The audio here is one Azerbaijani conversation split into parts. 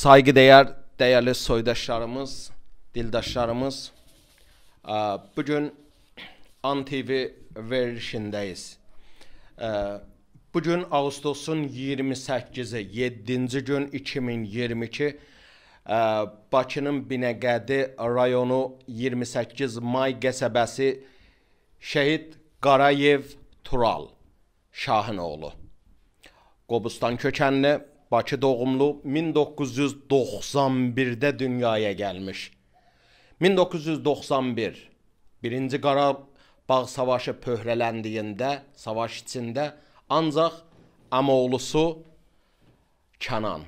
Saygıdəyər dəyərli soydaşlarımız, dildaşlarımız, e, bu e, gün AN TV verilişindəyiz. Bu gün avqustusun 28-i, 7-ci gün 2022 Bakının Binəqədi rayonu 28 may qəsəbəsi Şəhid Qarayev Tural Şahinoğlu. Qobustan kökənli Bakı doğumlu 1991'də dünyaya gəlmiş. 1991 Birinci Qarabağ savaşı pöhrələndiyində, savaş içində ancaq əmoğlusu Kənan.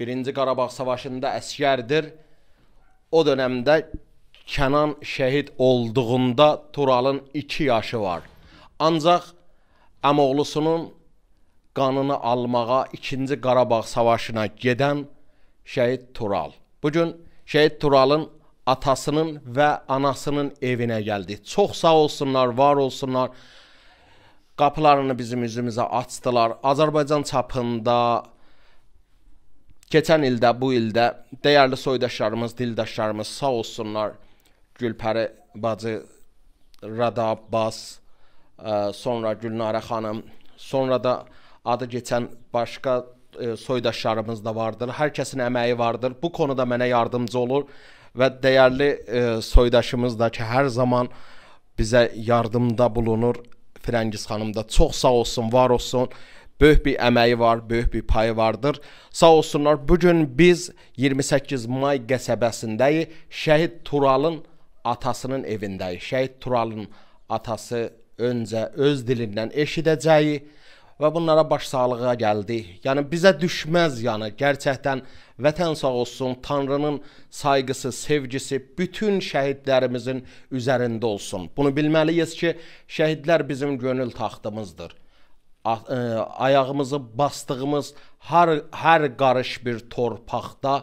Birinci Qarabağ savaşında əsgərdir. O dövrdə Kənan şəhid olduğunda Turalın 2 yaşı var. Ancaq əmoğlusunun qanını almağa 2-ci Qarabağ savaşına gedən Şəhid Tural. Bu gün Şəhid Turalın atasının və anasının evinə gəldik. Çox sağ olsunlar, var olsunlar. Qapılarını bizim üzümüzə açdılar. Azərbaycan çapında keçən ildə, bu ildə dəyərli soydaşlarımız, dildaşlarımız sağ olsunlar. Gülpəri bacı, Rada Abbas, e, sonra Gülnarə xanım, sonra da adı keçən başqa e, soydaşlarımız da vardır. Hər kəsin əməyi vardır. Bu konuda mənə yardımcı olur və dəyərli e, soydaşımız da ki, hər zaman bizə yardımda bulunur. Firəngiz xanım da çox sağ olsun, var olsun. Böyük bir əməyi var, böyük bir payı vardır. Sağ olsunlar. Bu gün biz 28 may qəsəbəsindəyik. Şəhid Turalın atasının evindəyik. Şəhid Turalın atası öncə öz dilindən eşidəcəyi və bunlara başsağlığa gəldi. Yəni bizə düşməz yəni gerçəkdən vətən sağ olsun, Tanrının sayğısı, sevgisi bütün şəhidlərimizin üzərində olsun. Bunu bilməliyik ki, şəhidlər bizim gönül taxtımızdır. A ə, e, ayağımızı bastığımız hər hər qarış bir torpaqda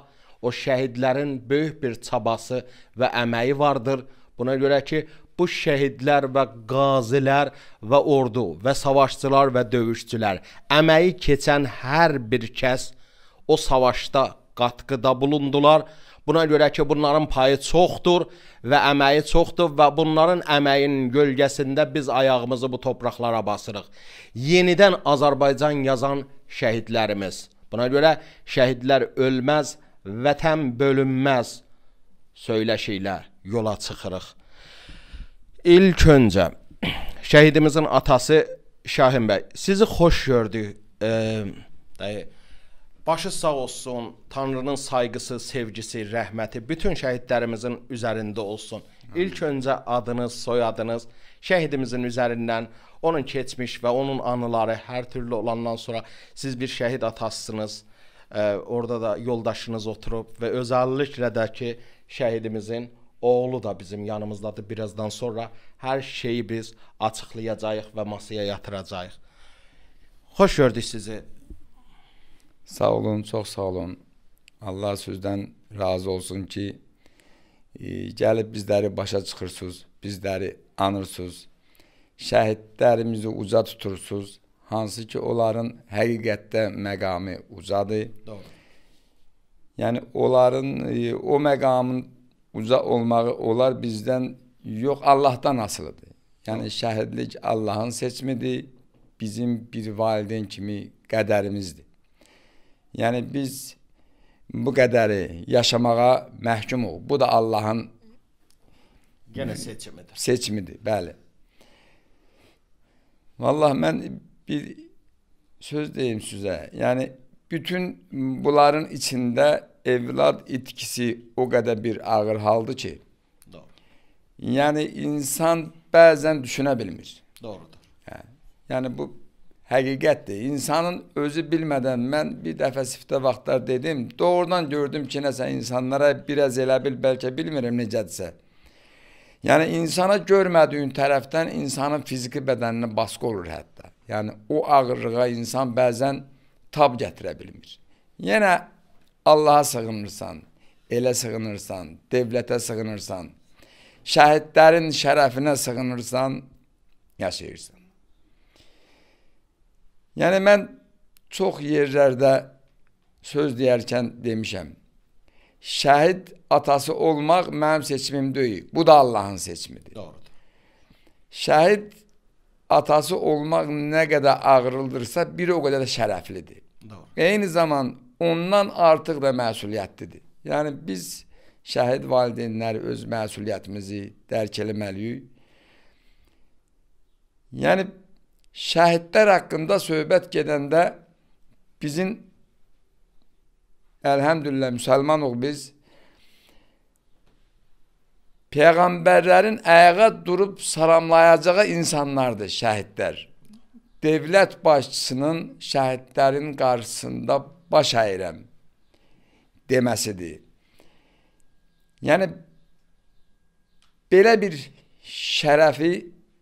o şəhidlərin böyük bir çabası və əməyi vardır. Buna görə ki, bu şəhidlər və qazilər və ordu və savaşçılar və döyüşçülər, əməyi keçən hər bir kəs o savaşda qatqıda bulundular. Buna görə ki, bunların payı çoxdur və əməyi çoxdur və bunların əməyinin gölgəsində biz ayağımızı bu torpaqlara basırıq. Yenidən Azərbaycan yazan şəhidlərimiz. Buna görə şəhidlər ölməz, vətən bölünməz söyləşi ilə yola çıxırıq. İlk öncə şəhidimizin atası Şahin bəy, sizi xoş gördük. E, dayı. Başı sağ olsun. Tanrının sayğısı, sevgisi, rəhməti bütün şəhidlərimizin üzərində olsun. İlk öncə adınız, soyadınız şəhidimizin üzərindən, onun keçmiş və onun anıları hər türlü olandan sonra siz bir şəhid atasısınız. Ee, orada da yoldaşınız oturub və özəlliklə də ki şəhidimizin Oğlu da bizim yanımızdadır. Birazdan sonra hər şeyi biz açıqlayacağıq və masaya yatıracağıq. Xoş gördük sizi. Sağ olun, çox sağ olun. Allah sizdən razı olsun ki, e, gəlib bizləri başa çıxırsınız, bizləri anırsınız. Şəhidlərimizi uca tutursunuz. Hansı ki, onların həqiqətdə məqamı ucadır. Doğru. Yəni onların e, o məqamın uca olmağı olar bizdən yox, Allahdan asılıdır. Yəni şəhidlik Allahın seçimidir, bizim bir valideyn kimi qədərimizdir. Yəni biz bu qədəri yaşamağa məhkumuq. Bu da Allahın yenə seçimidir. Seçimidir, bəli. Vallah mən bir söz deyim sizə. Yəni Bütün bunların içində evlad itkisi o qədər bir ağır haldır ki, Doğru. yəni insan bəzən düşünə bilmir. Doğrudur. Hə. Yəni bu həqiqətdir. İnsanın özü bilmədən mən bir dəfə siftə vaxtlar dedim, doğrudan gördüm ki, nəsə insanlara biraz elə bil, bəlkə bilmirəm necədirsə. Yəni insana görmədiyin tərəfdən insanın fiziki bədəninə baskı olur hətta. Yəni o ağırlığa insan bəzən tab gətirə bilmir. Yenə Allaha sığınırsan, elə sığınırsan, dövlətə sığınırsan, şəhidlərin şərəfinə sığınırsan, yaşayırsan. Yəni mən çox yerlərdə söz deyərkən demişəm. Şəhid atası olmaq mənim seçimim deyil. Bu da Allahın seçimidir. Doğrudur. Şəhid atası olmaq nə qədər ağrılıdırsa, bir o qədər də şərəflidir. Doğru. Eyni zaman ondan artıq da məsuliyyətlidir. Yəni biz şəhid valideynləri öz məsuliyyətimizi dərk eləməliyik. Yəni şəhidlər haqqında söhbət gedəndə bizim əlhəmdülillah müsəlmanıq biz peyğəmbərlərin ayağa durub salamlayacağı insanlardır şəhidlər dövlət başçısının şəhidlərin qarşısında baş əyirəm deməsidir. Yəni belə bir şərəfi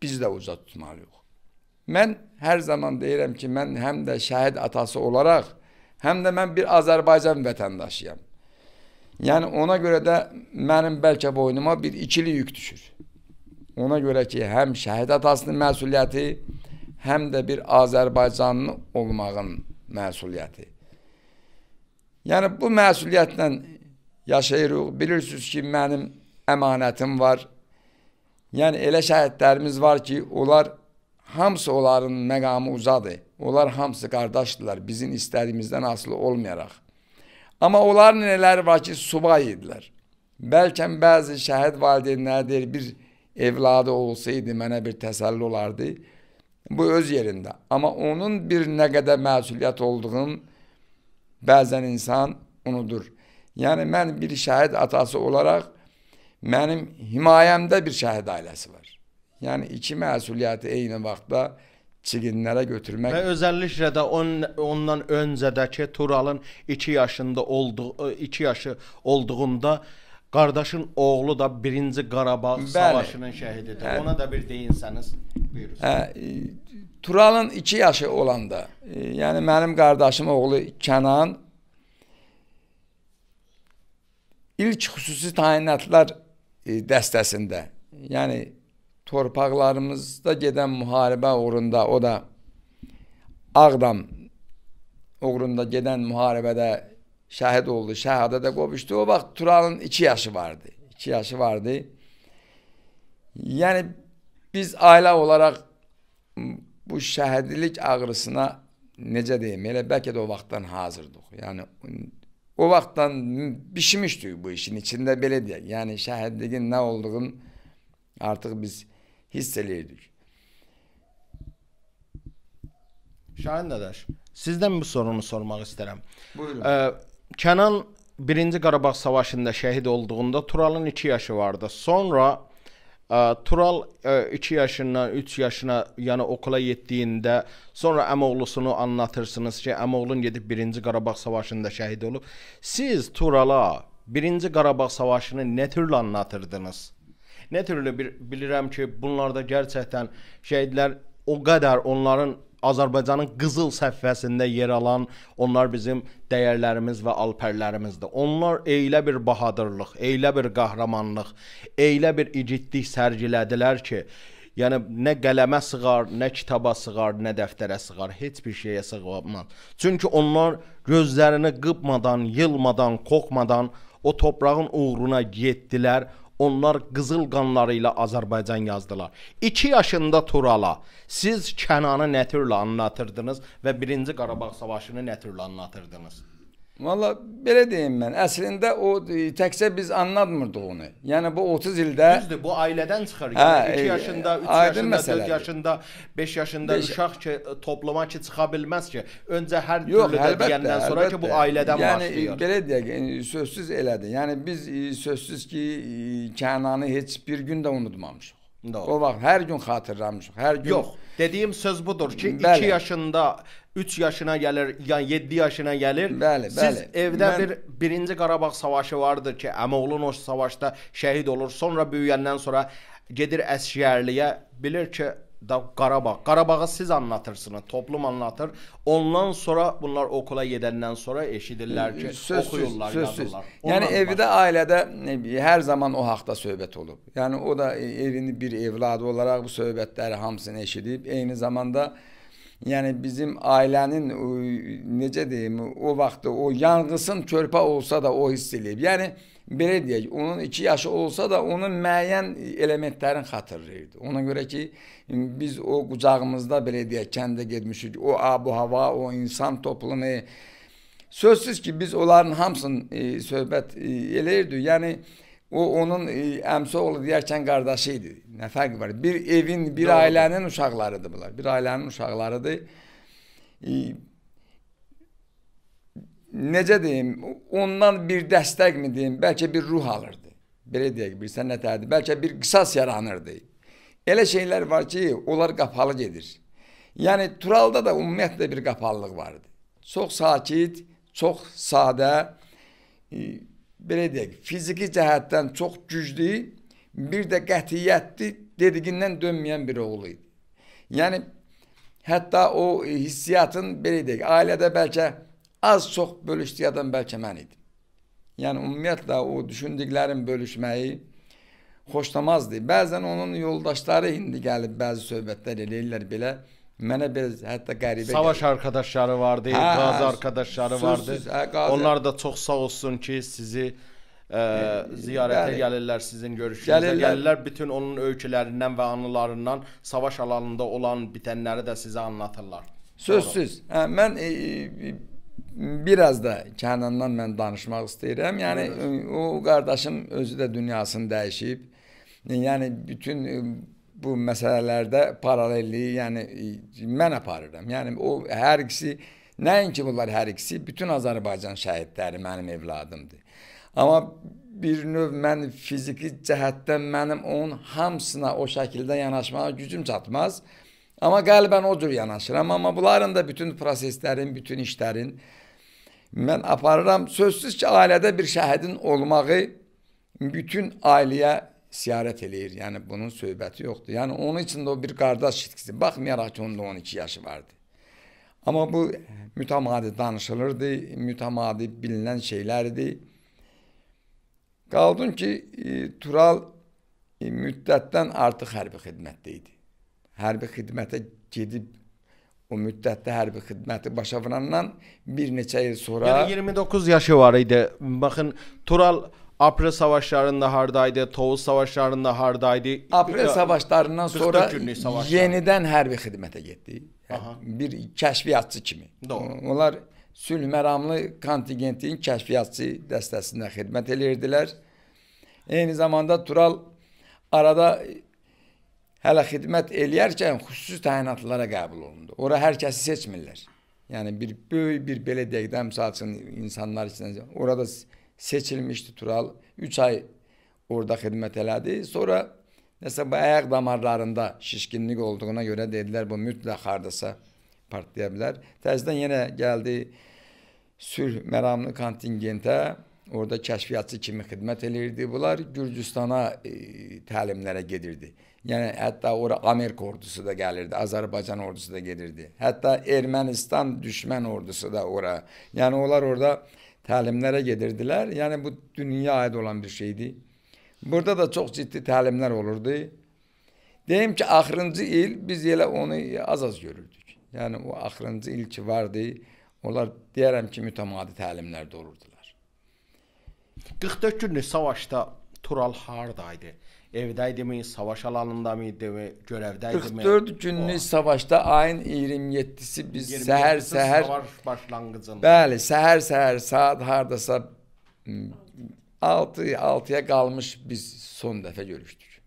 biz də uca tutmalıyıq. Mən hər zaman deyirəm ki, mən həm də şəhid atası olaraq, həm də mən bir Azərbaycan vətəndaşıyam. Yəni ona görə də mənim bəlkə boynuma bir ikili yük düşür. Ona görə ki, həm şəhid atasının məsuliyyəti, həm də bir Azərbaycanlı olmağın məsuliyyəti. Yəni bu məsuliyyətlə yaşayırıq. Bilirsiniz ki, mənim əmanətim var. Yəni elə şəhidlərimiz var ki, onlar hamısı onların məqamı uzadır. Onlar hamısı qardaşdırlar, bizim istədiyimizdən asılı olmayaraq. Amma onların nələri var ki, subay idilər. Bəlkə bəzi şəhid valideynləri deyir, bir evladı olsaydı mənə bir təsəlli olardı. Bu öz yerində. Amma onun bir nə qədər məsuliyyət olduğunu bəzən insan unudur. Yəni mən bir şəhid atası olaraq mənim himayəmdə bir şəhid ailəsi var. Yəni iki məsuliyyəti eyni vaxtda çiginlərə götürmək. Və özəlliklə də on, ondan öncədəki Turalın 2 yaşında olduğu 2 yaşı olduğunda Qardaşın oğlu da 1-ci Qarabağ Bəli. savaşının şəhididir. Hə. Ona da bir deyinsəniz, buyurun. Hə, Turalın 2 yaşı olanda, e, yəni mənim qardaşım oğlu Kənan ilk xüsusi təyinatlar e, dəstəsində, yəni torpaqlarımızda gedən müharibə uğrunda o da Ağdam uğrunda gedən müharibədə şahit oldu. Şehadete kavuştu. O bak Tural'ın iki yaşı vardı. İki yaşı vardı. Yani biz aile olarak bu şəhidlik ağrısına necə deyim, elə bəlkə də o vaxtdan hazırdık. Yani o vaxtdan bişmişdik bu işin içinde belediye. Yani Yəni ne nə olduğunu artıq biz hiss eləyirdik. Şahin dadaş, Sizden bir sorunu sormak isterim. Buyurun. Ee, Kənan 1-ci Qarabağ savaşında şəhid olduğunda Turalın 2 yaşı vardı. Sonra ə, e, Tural 2 e, yaşından 3 yaşına, yəni okula yetdiyində sonra əmoğlusunu anlatırsınız ki, əmoğlun gedib 1-ci Qarabağ savaşında şəhid olub. Siz Turala 1-ci Qarabağ savaşını nə türlü anlatırdınız? Nə türlü bir, bilirəm ki, bunlarda gerçəkdən şəhidlər o qədər onların Azərbaycanın qızıl səhifəsində yer alan onlar bizim dəyərlərimiz və alpərlərimizdir. Onlar elə bir bahadırlıq, elə bir qəhrəmanlıq, elə bir igidlik sərgilədilər ki, yəni nə qələmə sığar, nə kitaba sığar, nə dəftərə sığar, heç bir şeyə sığmaz. Çünki onlar gözlərini qıpmadan, yılmadan, qorxmadan o torpağın uğruna getdilər Onlar qızıl qanları ilə Azərbaycan yazdılar. 2 yaşında Turala siz Kənanı nə türlü anlatırdınız və 1-ci Qarabağ savaşını nə türlü anlatırdınız? Valla belə deyim mən. Əslində o e, təkcə biz anlatmırdıq onu. Yəni bu 30 ildə Düzdür, bu ailədən çıxır. Yəni 2 e, yaşında, 3 yaşında, məsələdir. 4 yaşında, 5 yaşında Beş... uşaq ki, e, topluma ki çıxa bilməz ki. Öncə hər Yox, türlü əlbəttə, də deyəndən sonra əlbəttə. ki, bu ailədən yəni, başlayır. Yəni belə deyək, sözsüz elədi. Yəni biz sözsüz ki, Kənanı heç bir gün də unutmamışıq. Doğru. O vaxt hər gün xatırlamışıq. Hər gün Yox, dediyim söz budur ki, 2 yaşında 3 yaşına gəlir, yəni 7 yaşına gəlir. Bəli, Siz bəli. Siz evdə Mən... bir birinci Qarabağ savaşı vardı ki, əmoğlun o savaşda şəhid olur. Sonra böyüyəndən sonra gedir əsgərliyə, bilir ki, da Qarabağ. Qarabağı siz anlatırsınız, toplum anlatır. Ondan sonra bunlar okula gedəndən sonra eşidirlər ki, söz, oxuyurlar, söz, söz, yazırlar. Ondan yəni evdə, başlayır. ailədə hər zaman o haqqda söhbət olub. Yəni o da evini bir evladı olaraq bu söhbətləri hamısını eşidib, eyni zamanda e, Yəni bizim ailənin e, necə deyim, o vaxtı o yanğısın körpə olsa da o hiss eləyib. Yəni belə deyək, onun 2 yaşı olsa da onun müəyyən elementlərin xatırlayırdı. Ona görə ki biz o qucağımızda belə deyək, kəndə getmişik. O abu hava, o insan topluluğunu Sözsüz ki biz onların hamısını e, söhbət e, eləyirdik. Yəni O onun e, əmsi oğlu deyərkən qardaşı idi. Nə fərqi var? Bir evin, bir Doğru. ailənin uşaqlarıdır bunlar. Bir ailənin uşaqlarıdır. E, necə deyim, ondan bir dəstək mi deyim, bəlkə bir ruh alırdı. Belə deyək, bir sənətərdir. Bəlkə bir qisas yaranırdı. Elə şeylər var ki, onlar qapalı gedir. Yəni Turalda da ümumiyyətlə bir qapalılıq vardı. Çox sakit, çox sadə, e, belə deyək, fiziki cəhətdən çox güclü, bir də qətiyyətli, dediqindən dönməyən bir oğlu idi. Yəni hətta o e, hissiyatın belə deyək, ailədə bəlkə az-çox bölüşdüyü adam bəlkə mən idim. Yəni ümumiyyətlə o düşündüklərim bölüşməyi xoşlamazdı. Bəzən onun yoldaşları indi gəlib bəzi söhbətlər eləyirlər belə. Mənə biraz hətta qəribə Savaş gəlir. arkadaşları vardı, hə, qaz arkadaşları vardı. Siz, hə, qazi. Onlar da çox sağ olsun ki, sizi ə, e, e, ziyarətə Bəli. gəlirlər sizin görüşünüzə. Gəlirlər. gəlirlər bütün onun öykülərindən və anılarından, savaş alanında olan bitənləri də sizə anlatırlar. Sözsüz. Hə, mən e, e, biraz da Kənandan mən danışmaq istəyirəm. Yəni o qardaşım özü də dünyasını dəyişib. Yəni bütün bu məsələlərdə paralelliyi, yəni mən aparıram. Yəni o hər ikisi nəinki bunlar hər ikisi bütün Azərbaycan şəhidləri mənim evladımdır. Amma bir növ mən fiziki cəhətdən mənim onun hamısına o şəkildə yanaşmağa gücüm çatmaz. Amma qəlbən o cür yanaşıram, amma bunların da bütün proseslərin, bütün işlərin mən aparıram. Sözsüz ki, ailədə bir şəhidin olmağı bütün ailəyə siyarət eləyir. Yəni bunun söhbəti yoxdur. Yəni onun üçün də o bir qardaş ilişkisi. Baxmayaraq ki, onun da 12 yaşı vardı. Amma bu mütəmadi danışılırdı, mütəmadi bilinən şeylərdi. Qaldım ki, e, Tural e, müddətdən artıq hərbi xidmətdə idi. Hərbi xidmətə gedib o müddətdə hərbi xidməti başa vurandan bir neçə il sonra Yəni 29 yaşı var idi. Baxın Tural Aprı savaşlarında hardaydı, Tovuz savaşlarında hardaydı. Aprı savaşlarından sonra savaşlar. yenidən hərbi xidmətə getdi. Yəni, bir kəşfiyyatçı kimi. Doğru. Onlar sülh məramlı kontingentin kəşfiyyatçı dəstəsində xidmət edirdilər. Eyni zamanda Tural arada hələ xidmət eləyərkən xüsusi təyinatlara qəbul olundu. Ora hər kəsi seçmirlər. Yəni bir böyük bir belə deyək də, məsəl üçün insanlar içində orada seçilmişdi Tural. Üç ay orada xidmət elədi. Sonra nəsə bu ayaq damarlarında şişkinlik olduğuna görə dedilər bu mütləq hardasa partlaya bilər. Təzədən yenə gəldi sülh məramlı kontingentə. Orada kəşfiyyatçı kimi xidmət eləyirdi. Bunlar Gürcüstana e, təlimlərə gedirdi. Yəni hətta ora Amerika ordusu da gəlirdi, Azərbaycan ordusu da gedirdi. Hətta Ermənistan düşmən ordusu da ora. Yəni onlar orada təlimlərə gedirdilər. Yəni bu dünyaya aid olan bir şeydi. Burada da çox ciddi təlimlər olurdu. Deyim ki, axırıncı il biz elə onu az-az görürdük. Yəni o axırıncı il ki vardı, onlar deyərəm ki, mütəmadi təlimlərdə olurdular. 44 günlük savaşda Tural haradaydı? Evdeydi mi? Savaş alanında mıydı mi? Görevdeydi 44 mi? 44 günlük o. savaşta ayın 27'si biz seher seher savaş başlangıcında. Bəli, seher seher saat hardasa 6 hmm, 6-ya qalmış biz son defa görüştük.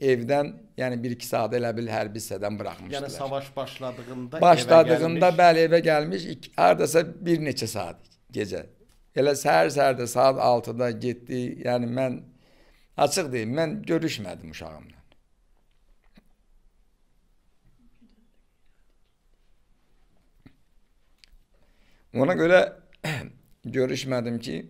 Evden yani bir iki saat elə bil hərbi hissədən bırakmışlar. Yəni savaş başladığında başladığında evə bəli evə gəlmiş, hardasa bir neçə saat gecə. Elə seher seherde saat 6-da yani ben. mən Açıq deyim, mən görüşmədim uşağımla. Ona görə görüşmədim ki,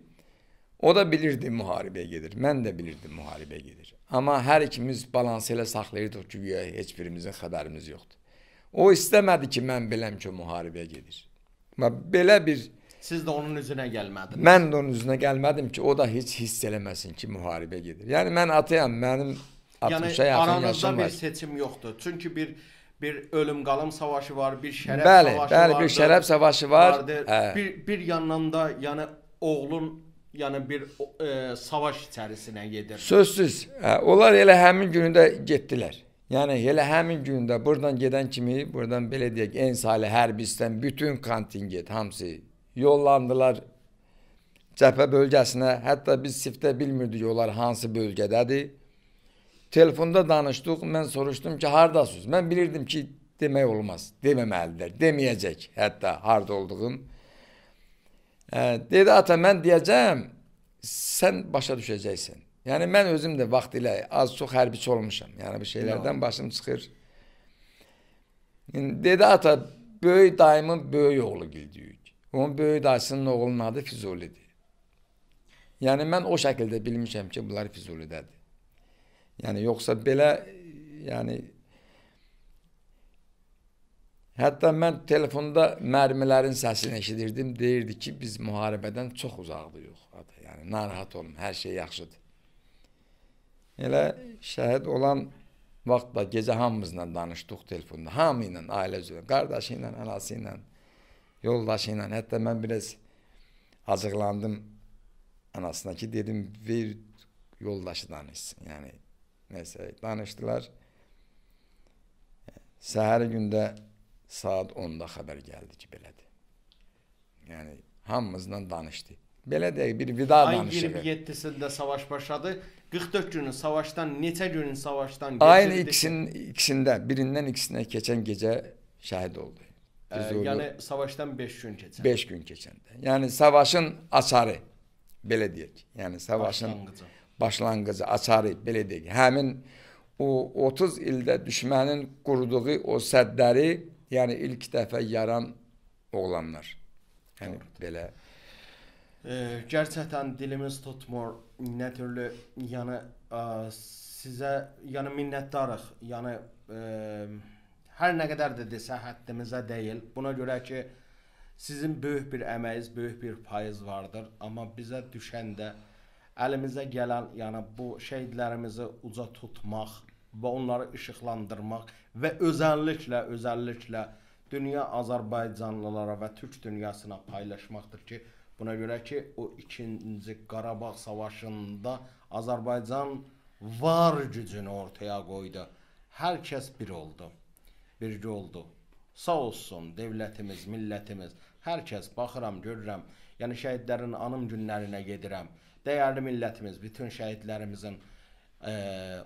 o da bilirdi müharibəyə gedir. Mən də bilirdim müharibəyə gedir. Amma hər ikimiz balansı ilə saxlayırdıq ki, güya heç birimizin xəbərimiz yoxdur. O istəmədi ki, mən biləm ki, o müharibəyə gedir. Və belə bir Siz də onun üzünə gəlmədiniz. Mən də onun üzünə gəlmədim ki, o da heç hiss eləməsin ki, müharibə gedir. Yəni mən atayam, mənim 60-a yəni, yaxın yaşım var. bir seçim yoxdur. Çünki bir bir ölüm qalım savaşı var, bir şərəf bəli, savaşı var. Bəli, vardır, bir şərəf savaşı var. Vardır. Hə. Bir bir yandan da yəni oğlun yəni bir e, savaş içərisinə gedir. Sözsüz. Hə, onlar elə həmin günündə getdilər. Yəni elə həmin gündə buradan gedən kimi, buradan belə deyək, en salih hərbi sistem bütün kontingent hamısı yollandılar cəbhə bölgəsinə. Hətta biz siftə bilmirdik onlar hansı bölgədədir. Telefonda danışdıq, mən soruşdum ki, hardasınız? Mən bilirdim ki, demək olmaz, deməməlidir, deməyəcək hətta harda olduğun. E, dedi, ata, mən deyəcəm, sən başa düşəcəksən. Yəni, mən özüm də vaxt ilə az-çox hərbiçi olmuşam. Yəni, bir şeylərdən başım çıxır. Dedi, ata, böyük dayımın böyük oğlu gildiyik. Onun böyük dayısının oğlunun adı Füzulidir. Yəni mən o şəkildə bilmişəm ki, bunlar Füzulidədir. Yəni yoxsa belə yəni Hətta mən telefonda mərmilərin səsini eşidirdim. Deyirdi ki, biz müharibədən çox uzaqdayıq. Yəni narahat olun, hər şey yaxşıdır. Elə şəhid olan vaxtda gecə hamımızla danışdıq telefonda. Hamı ilə, ailə üzvü, qardaşı ilə, anası ilə, yoldaşı ilə. Hətta mən biraz acıqlandım anasına ki, dedim ver yoldaşı danışsın. Yəni nəsə danışdılar. Səhər gündə saat 10-da xəbər gəldi ki, belədir. Yəni hamımızla danışdı. Belə deyək, bir vida danışırıq. Ayın 27-sində savaş başladı. 44 günün savaşdan neçə günün savaşdan keçirdik? Ayın ikisinin ikisində, birindən ikisinə keçən gecə şəhid oldu. Ee, yəni savaşdan 5 gün keçəndə. 5 gün keçəndə. Yəni savaşın açarı belə deyək. Yəni savaşın başlanğıcı, başlanğıcı açarı belə deyək. Həmin o 30 ildə düşmənin qurduğu o səddləri, yəni ilk dəfə yaran oğlanlar. Yəni Doğru. belə e, gerçekten dilimiz tutmur. Nə türlü yəni ə, sizə yəni minnətdarıq. Yəni ə, Hər nə qədər də desə həddimizə deyil. Buna görə ki, sizin böyük bir əməyiniz, böyük bir payız vardır, amma bizə düşən də əlimizə gələn, yəni bu şəhidlərimizi uca tutmaq və onları işıqlandırmaq və özəlliklə, özəlliklə dünya Azərbaycanlılara və türk dünyasına paylaşmaqdır ki, buna görə ki, o 2-ci Qarabağ savaşında Azərbaycan var gücünü ortaya qoydu. Hər kəs bir oldu birgə olduq. Sağ olsun dövlətimiz, millətimiz. Hər kəs baxıram, görürəm. Yəni şəhidlərin anım günlərinə gedirəm. Dəyərli millətimiz bütün şəhidlərimizin e,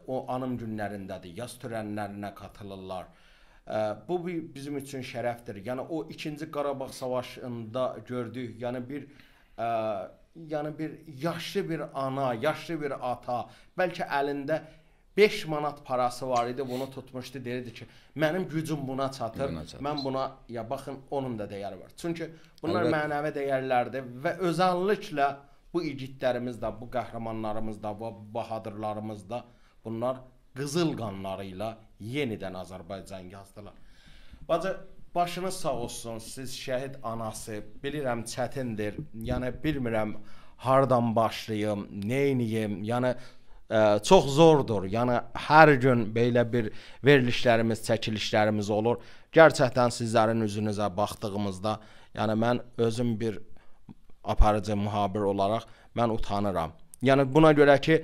o anım günlərindədir. Yaz törənlərinə qatılırlar. E, bu bizim üçün şərəfdir. Yəni o 2-ci Qarabağ savaşında gördük. Yəni bir e, yəni bir yaşlı bir ana, yaşlı bir ata, bəlkə əlində 5 manat parası var idi, bunu tutmuşdu, deyirdi ki, mənim gücüm buna çatır. Buna çatır. Mən buna ya baxın, onun da dəyəri var. Çünki bunlar Əlbət. mənəvi dəyərlərdir və özəlliklə bu igidlərimiz də, bu qəhrəmanlarımız da, bu bahadırlarımız da bunlar qızıl qanları ilə yenidən Azərbaycan yazdılar. Bacı başınız sağ olsun. Siz şəhid anası. Bilirəm çətindir. Yəni bilmirəm hardan başlayım, nə edeyim. Yəni ə, çox zordur. Yəni hər gün belə bir verilişlərimiz, çəkilişlərimiz olur. Gerçəkdən sizlərin üzünüzə baxdığımızda, yəni mən özüm bir aparıcı mühabir olaraq mən utanıram. Yəni buna görə ki,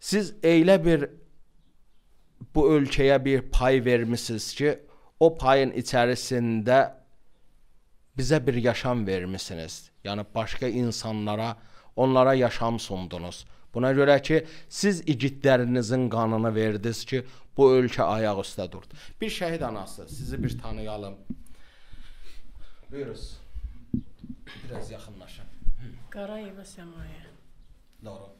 siz elə bir bu ölkəyə bir pay vermisiniz ki, o payın içərisində bizə bir yaşam vermisiniz. Yəni başqa insanlara onlara yaşam sundunuz. Buna görə ki, siz igidlərinizin qanını verdiniz ki, bu ölkə ayaq üstə durdu. Bir şəhid anası, sizi bir tanıyalım. Buyuruz. Biraz yaxınlaşın. Qarayeva Səmaya. Doğru.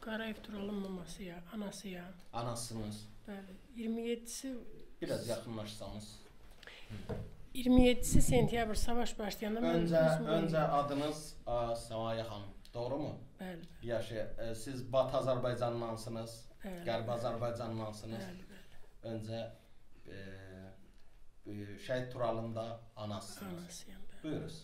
Qarayev Turalın mamasıyam, anasıyam. Anasınız. Bəli, 27-si biraz yaxınlaşsanız. Hı. 27-si sentyabr savaş başlayanda öncə mən öncə adınız ə, Səmaya xanım, doğrumu? Bəli. Yaşı ə, e, siz Bat Azərbaycanlansınız, bəli, Qərb Azərbaycanlansınız. Bəli, bəli. Öncə ə, e, ə, e, şəhid Turalında anasısınız. Anasıyam. Bəli. Buyurunuz.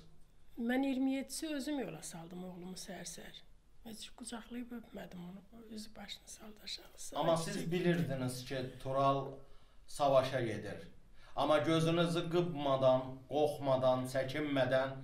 Mən 27-si özüm yola saldım oğlumu səhər-səhər. Heç qucaqlayıb öpmədim onu. Özü başını saldı aşağı. Amma siz bilirdiniz ki, Tural savaşa gedir. Amma gözünüzü qıpmadan, qorxmadan, çəkinmədən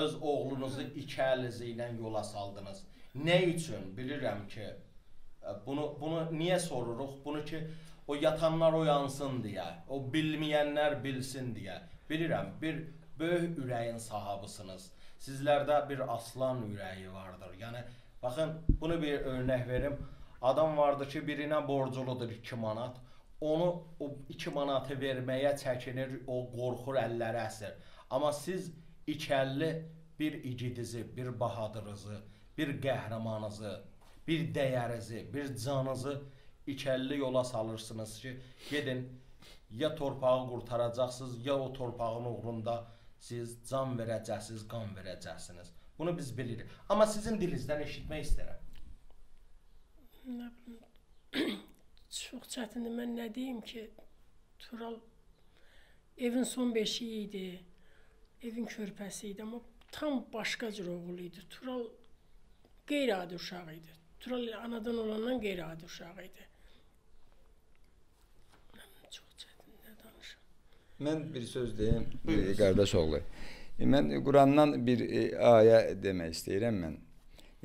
öz oğlunuzu iki əlinizə ilə yola saldınız. Nə üçün? Bilirəm ki, e, bunu bunu niyə soruruq? Bunu ki, o yatanlar oyansın deyə, o bilməyənlər bilsin deyə. Bilirəm, bir böyük ürəyin sahibisiniz. Sizlərdə bir aslan ürəyi vardır. Yəni baxın, bunu bir örnək verim. Adam vardı ki, birinə borculudur 2 manat onu o 2 manatı verməyə çəkinir, o qorxur əlləri əsir. Amma siz ikəlli bir igidizi, bir bahadırınızı, bir qəhrəmanınızı, bir dəyərinizi, bir canınızı ikəlli yola salırsınız ki, gedin ya torpağı qurtaracaqsınız, ya o torpağın uğrunda siz can verəcəksiniz, qan verəcəksiniz. Bunu biz bilirik. Amma sizin dilinizdən eşitmək istəyirəm. Nə bilim çox çətindir. Mən nə deyim ki, Tural evin son beşiyi idi. Evin körpəsi idi, amma tam başqa cür oğul idi. Tural qeyri-adi uşaq idi. Tural anadan olandan qeyri-adi uşaq idi. Mən bir söz deyim, e, qardaş oğlu. E, mən Qurandan bir e, ayə demək istəyirəm mən.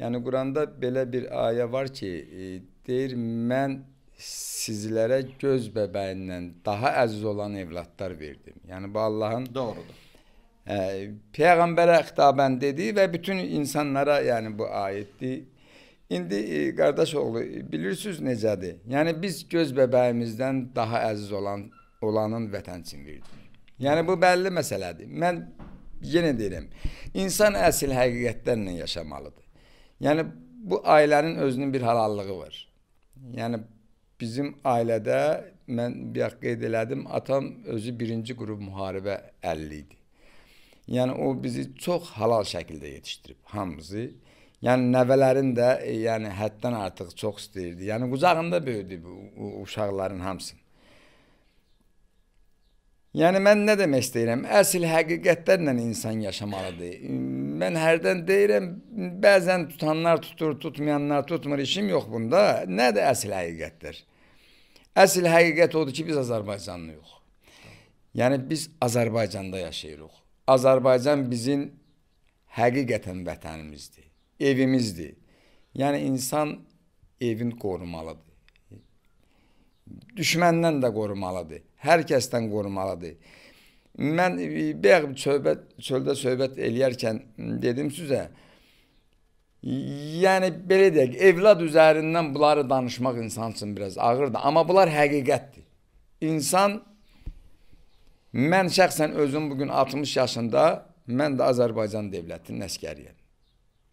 Yəni Quranda belə bir ayə var ki, e, deyir mən sizlərə göz bəbəyindən daha əziz olan evladlar verdim. Yəni bu Allahın doğrudur. Ə, e, Peyğəmbərə xitabən dedi və bütün insanlara yəni bu aiddir. İndi e, qardaş oğlu bilirsiniz necədir? Yəni biz göz bəbəyimizdən daha əziz olan olanın vətən üçün verdik. Yəni bu bəlli məsələdir. Mən yenə deyirəm. İnsan əsl həqiqətlərlə yaşamalıdır. Yəni bu ailənin özünün bir halallığı var. Yəni Bizim ailədə mən bayaq qeyd elədim, atam özü birinci qrup müharibə əlli idi. Yəni o bizi çox halal şəkildə yetişdirib hamımızı. Yəni nəvələrin də e, yəni həddən artıq çox istəyirdi. Yəni qucağında böyüdü bu, bu uşaqların hamısı. Yəni mən nə demək istəyirəm? Əsl həqiqətlərlə insan yaşamalıdır. Mən hərdən deyirəm, bəzən tutanlar tutur, tutmayanlar tutmur, işim yox bunda. Nə də əsl həqiqətdir? Əsl həqiqət odur ki, biz Azərbaycanlıyıq. Yəni biz Azərbaycanda yaşayırıq. Azərbaycan bizim həqiqətən vətənimizdir, evimizdir. Yəni insan evini qorumalıdır. Düşməndən də qorumalıdır. Hər kəsdən qorumalıdır. Mən e, bayaq çöldə söhbət eləyərkən dedim sizə, Yəni belə deyək, evlad üzərindən bunları danışmaq insan üçün biraz ağırdır, amma bunlar həqiqətdir. İnsan mən şəxsən özüm bu gün 60 yaşında, mən də Azərbaycan dövlətinin əskəriyəm.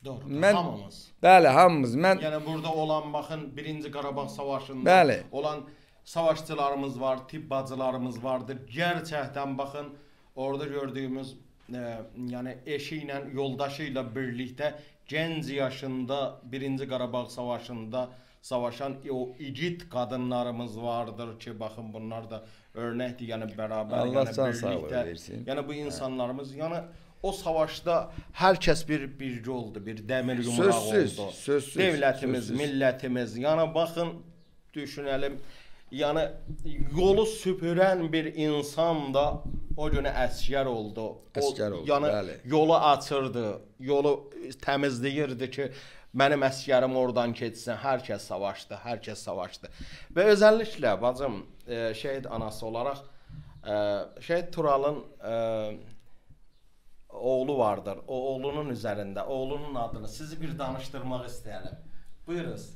Doğru. Mən, hamımız. Bəli, hamımız. Mən Yəni burada olan baxın 1-ci Qarabağ savaşında bəli. olan savaşçılarımız var, tibb bacılarımız vardır. Gerçəkdən baxın orada gördüyümüz ə, e, yəni eşi ilə, yoldaşı ilə birlikdə gənc yaşında birinci Qarabağ savaşında savaşan o igid qadınlarımız vardır ki, baxın bunlar da örnəkdir, yəni bərabər, Allah yəni birlikdə. Yəni bu hə. insanlarımız, hə. yəni o savaşda hər kəs bir birgə oldu, bir dəmir yumrağı sözsüz, oldu. Sözsüz, sözsüz. Dövlətimiz, sözsüz. millətimiz, yəni baxın düşünəlim yəni yolu süpürən bir insan da o günə əsgər oldu. O, əsgər oldu. Yəni bəli. yolu açırdı, yolu e, təmizləyirdi ki, mənim əsgərim oradan keçsin. Hər kəs savaşdı, hər kəs savaşdı. Və özəlliklə bacım, e, şəhid anası olaraq e, şəhid Turalın e, oğlu vardır. O oğlunun üzərində, oğlunun adını sizi bir danışdırmaq istəyirəm. Buyurunuz.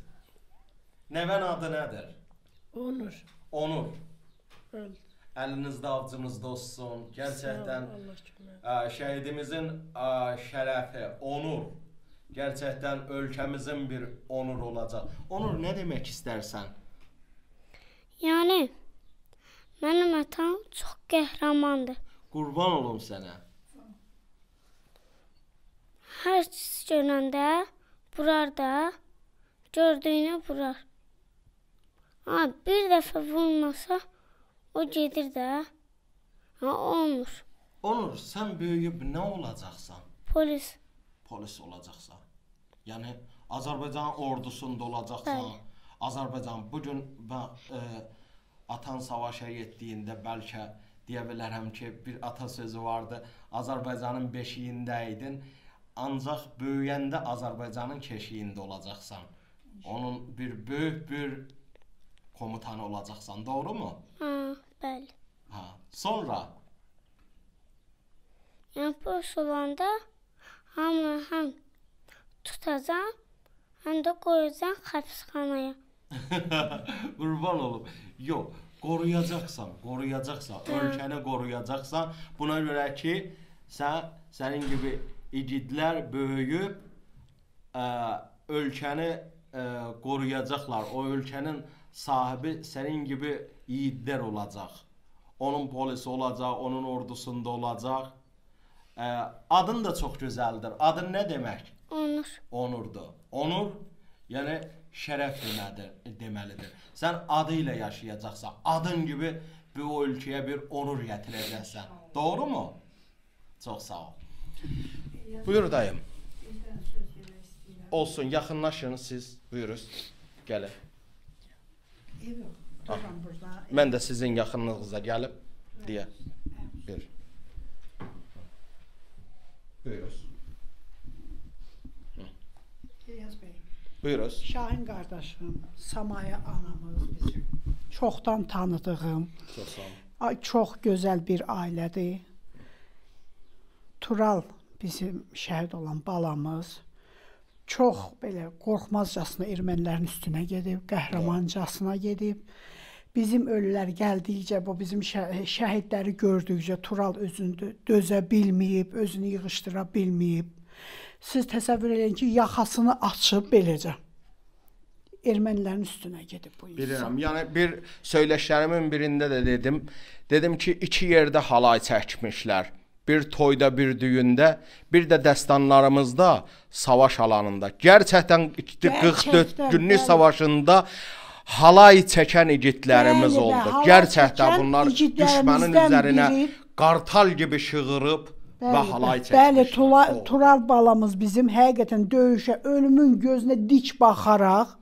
Nəvən adı nədir? Onur. Onur. Öldü. Əlinizdə, avcınızda olsun. Gerçəkdən ə, şəhidimizin ə, şərəfi, onur gerçəkdən ölkəmizin bir onur olacaq. Onur nə demək istərsən? Yəni mənim atam çox qəhrəmandır. Qurban olum sənə. Hər siz görəndə burar da gördüyünü burar. Ha, bir dəfə vurmasa o gedir də. Ha, olmur. Onur, sən böyüyüb nə olacaqsan? Polis. Polis olacaqsan. Yəni Azərbaycan ordusunda olacaqsan. Bəli. Azərbaycan bu gün və e, atan savaşa getdiyində bəlkə deyə bilərəm ki, bir ata sözü vardı. Azərbaycanın beşiyində idin, ancaq böyüyəndə Azərbaycanın keşiyində olacaqsan. Onun bir böyük bir komutan olacaksan, doğru mu? Ha, bəli. Ha, sonra? Yəni, boş olanda hamını həm tutacam, həm də qoyacam həbsxanaya. Qurban olum. Yox, qoruyacaqsan, qoruyacaqsan, hə. ölkəni qoruyacaqsan. Buna görə ki, sən sənin kimi igidlər böyüyüb ə, ölkəni ə, qoruyacaqlar. O ölkənin sahibi sənin kimi yiğidlər olacaq. Onun polisi olacaq, onun ordusunda olacaq. Ə, adın da çox gözəldir. Adın nə demək? Onur. Onurdur. Onur yəni şərəf demədir, deməlidir. Sən adı ilə yaşayacaqsan, adın kimi bu ölkəyə bir onur gətirəcəksən. Doğrumu? Çox sağ ol. Buyur dayım. Olsun, yaxınlaşın siz. Buyurun. Gəlin. Ev yox. Dururam burada. Mən də sizin yaxınlığınızda gəlib deyə. Bir. Buyuruz. İlyas bəy. Buyuruz. Şahin qardaşım, Samaya anamız bizim. Çoxdan tanıdığım. Çox sağ olun. Ay çox gözəl bir ailədir. Tural bizim şəhid olan balamız çox belə qorxmazcasına ermənilərin üstünə gedib, qəhrəmancasına gedib. Bizim ölülər gəldikcə, bu bizim şə şəhidləri gördükcə Tural özünü dözə bilməyib, özünü yığışdıra bilməyib. Siz təsəvvür eləyin ki, yaxasını açıb beləcə ermənilərin üstünə gedib bu insan. Bilirəm. Yəni bir söyləşlərimin birində də dedim, dedim ki, iki yerdə halay çəkmişlər bir toyda, bir düyündə, bir də dəstanlarımızda savaş alanında. Gerçəkdən 44 günlük savaşında halay çəkən igidlərimiz bəli, oldu. Bəli, Gerçəkdən bunlar düşmənin üzərinə biri. qartal kimi şığırıb Bəli, və halay çəkmişlər. Bəli, Tula, Tural balamız bizim həqiqətən döyüşə, ölümün gözünə dik baxaraq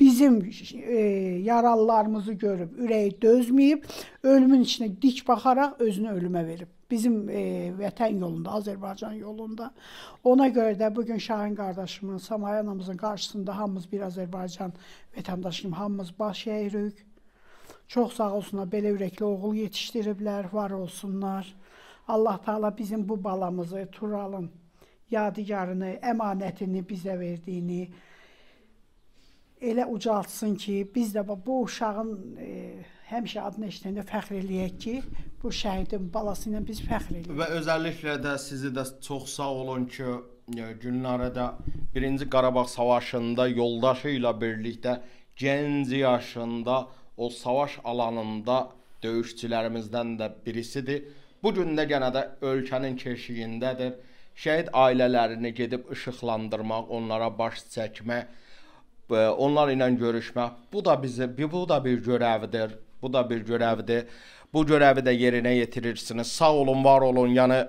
bizim e, yaralılarımızı görüb, ürəyi dözməyib, ölümün içinə dik baxaraq özünü ölümə verib. Bizim e, vətən yolunda, Azərbaycan yolunda. Ona görə də bu gün Şahin qardaşımın, Samaya anamızın qarşısında hamımız bir Azərbaycan vətəndaşı kimi hamımız baş əyirik. Çox sağ olsunlar, belə ürəkli oğul yetişdiriblər, var olsunlar. Allah Taala bizim bu balamızı Turalın yadigarını, əmanətini bizə verdiyini, elə ucaltsın ki, biz də bu uşağın e, həmişə adını eşidəndə fəxr eləyək ki, bu şəhidin balası ilə biz fəxr eləyirik. Və özəlliklə də sizi də çox sağ olun ki, e, Gülnarə də 1-ci Qarabağ savaşında yoldaşı ilə birlikdə gənc yaşında o savaş alanında döyüşçülərimizdən də birisidir. Bu gün də yenə də ölkənin keşiyindədir. Şəhid ailələrini gedib işıqlandırmaq, onlara baş çəkmək onlar ilə görüşmək. Bu da bizə bu da bir görəvidir. Bu da bir görəvidir. Bu görəvi də yerinə yetirirsiniz. Sağ olun, var olun. Yəni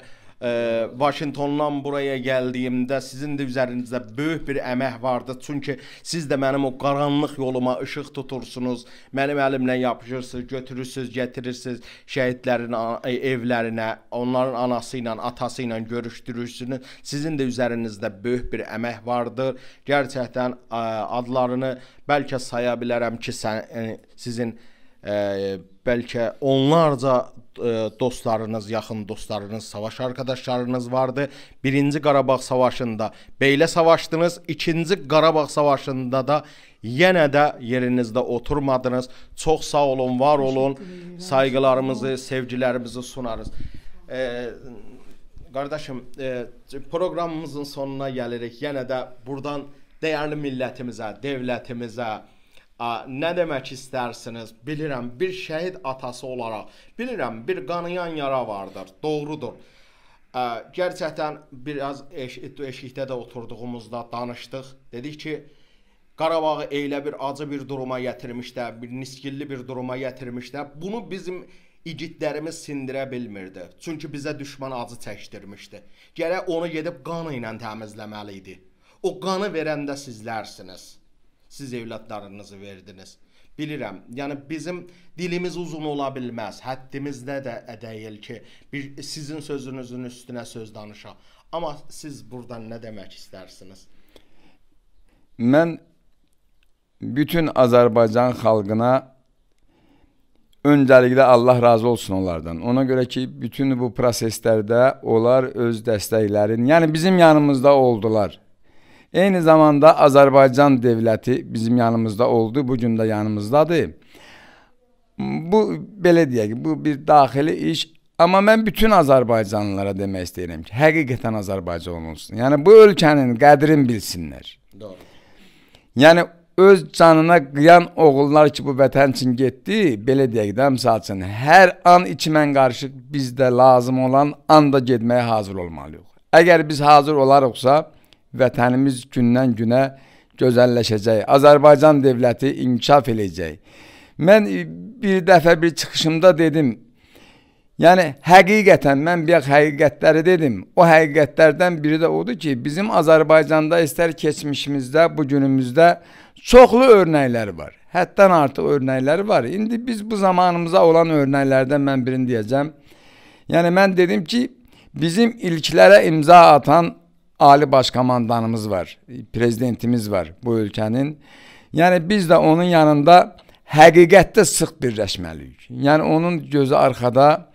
ə, Vaşintondan buraya gəldiyimdə sizin də üzərinizdə böyük bir əmək vardı. Çünki siz də mənim o qaranlıq yoluma işıq tutursunuz. Mənim əlimlə yapışırsınız, götürürsüz, gətirirsiniz şəhidlərin e, evlərinə, onların anası ilə, atası ilə görüşdürürsünüz. Sizin də üzərinizdə böyük bir əmək vardır. Gerçəkdən ə, adlarını bəlkə saya bilərəm ki, sən, ə, e, sizin ə, bəlkə onlarca E, dostlarınız, yaxın dostlarınız, savaş arkadaşlarınız vardı. 1-ci Qarabağ savaşında belə savaşdınız. 2-ci Qarabağ savaşında da yenə də yerinizdə oturmadınız. Çox sağ olun, var olun. Sayğılarımızı, sevgilərimizi sunarız. E, qardaşım, e, proqramımızın sonuna gəlirik. Yenə də burdan dəyərli millətimizə, dövlətimizə, ə, nə demək istərsiniz? Bilirəm, bir şəhid atası olaraq, bilirəm bir qanayan yara vardır. Doğrudur. Ə, gerçəkdən biraz eş eşikdə də oturduğumuzda danışdıq. Dedik ki, Qarabağı elə bir acı bir duruma gətirmişdə, bir niskilli bir duruma gətirmişdə, bunu bizim igidlərimiz sindirə bilmirdi. Çünki bizə düşmən acı çəkdirmişdi. Gərək onu gedib qanı ilə təmizləməli idi. O qanı verən də sizlərsiniz siz övladlarınızı verdiniz. Bilirəm, yəni bizim dilimiz uzun ola bilməz, həddimizdə də ədəyil ki, bir, sizin sözünüzün üstünə söz danışaq. Amma siz burdan nə demək istərsiniz? Mən bütün Azərbaycan xalqına öncəlikdə Allah razı olsun onlardan. Ona görə ki, bütün bu proseslərdə onlar öz dəstəklərini, yəni bizim yanımızda oldular. Eyni zamanda Azərbaycan dövləti bizim yanımızda oldu, bu gün də yanımızdadır. Bu belə deyək, bu bir daxili iş, amma mən bütün Azərbaycanlılara demək istəyirəm ki, həqiqətən Azərbaycan olsun. Yəni bu ölkənin qədrini bilsinlər. Doğru. Yəni öz canına qıyan oğullar ki, bu vətən üçün getdi, belə deyək də, məsəl üçün hər an içimən qarışıq bizdə lazım olan anda getməyə hazır olmalıyıq. Əgər biz hazır olarıqsa, vətənimiz gündən-günə gözəlləşəcək. Azərbaycan dövləti inkişaf eləyəcək. Mən bir dəfə bir çıxışımda dedim, yəni həqiqətən mən bir həqiqətləri dedim. O həqiqətlərdən biri də odur ki, bizim Azərbaycanda istər keçmişimizdə, bu günümüzdə çoxlu örnəklər var. Həddən artıq örnəkləri var. İndi biz bu zamanımıza olan örnəklərdən mən birini deyəcəm. Yəni mən dedim ki, bizim ilklərə imza atan Ali Başkomandanımız var, prezidentimiz var bu ölkənin. Yəni biz də onun yanında həqiqətdə sıx birləşməliyik. Yəni onun gözü arxada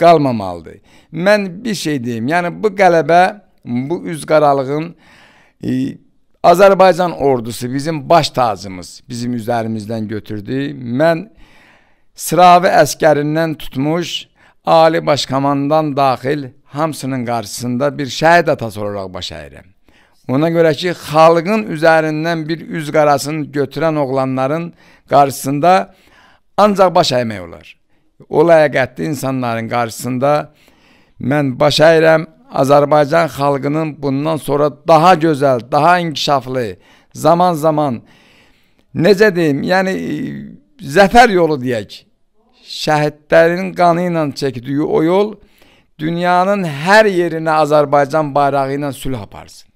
qalmamalıdır. Mən bir şey deyim. Yəni bu qələbə, bu üzqaralığın e, Azərbaycan ordusu bizim baş tacımız, bizim üzərimizdən götürdü. Mən sıravi əskərindən tutmuş, ali başkomandan daxil hamısının qarşısında bir şəhid atası olaraq baş əyirəm. Ona görə ki, xalqın üzərindən bir üz qarasını götürən oğlanların qarşısında ancaq baş əymək olar. O ləyaqətli insanların qarşısında mən baş əyirəm. Azərbaycan xalqının bundan sonra daha gözəl, daha inkişaflı, zaman-zaman necə deyim, yəni zəfər yolu deyək. Şəhidlərin qanı ilə çəkdiyi o yol dünyanın hər yerinə Azərbaycan bayrağı ilə sülh aparsın.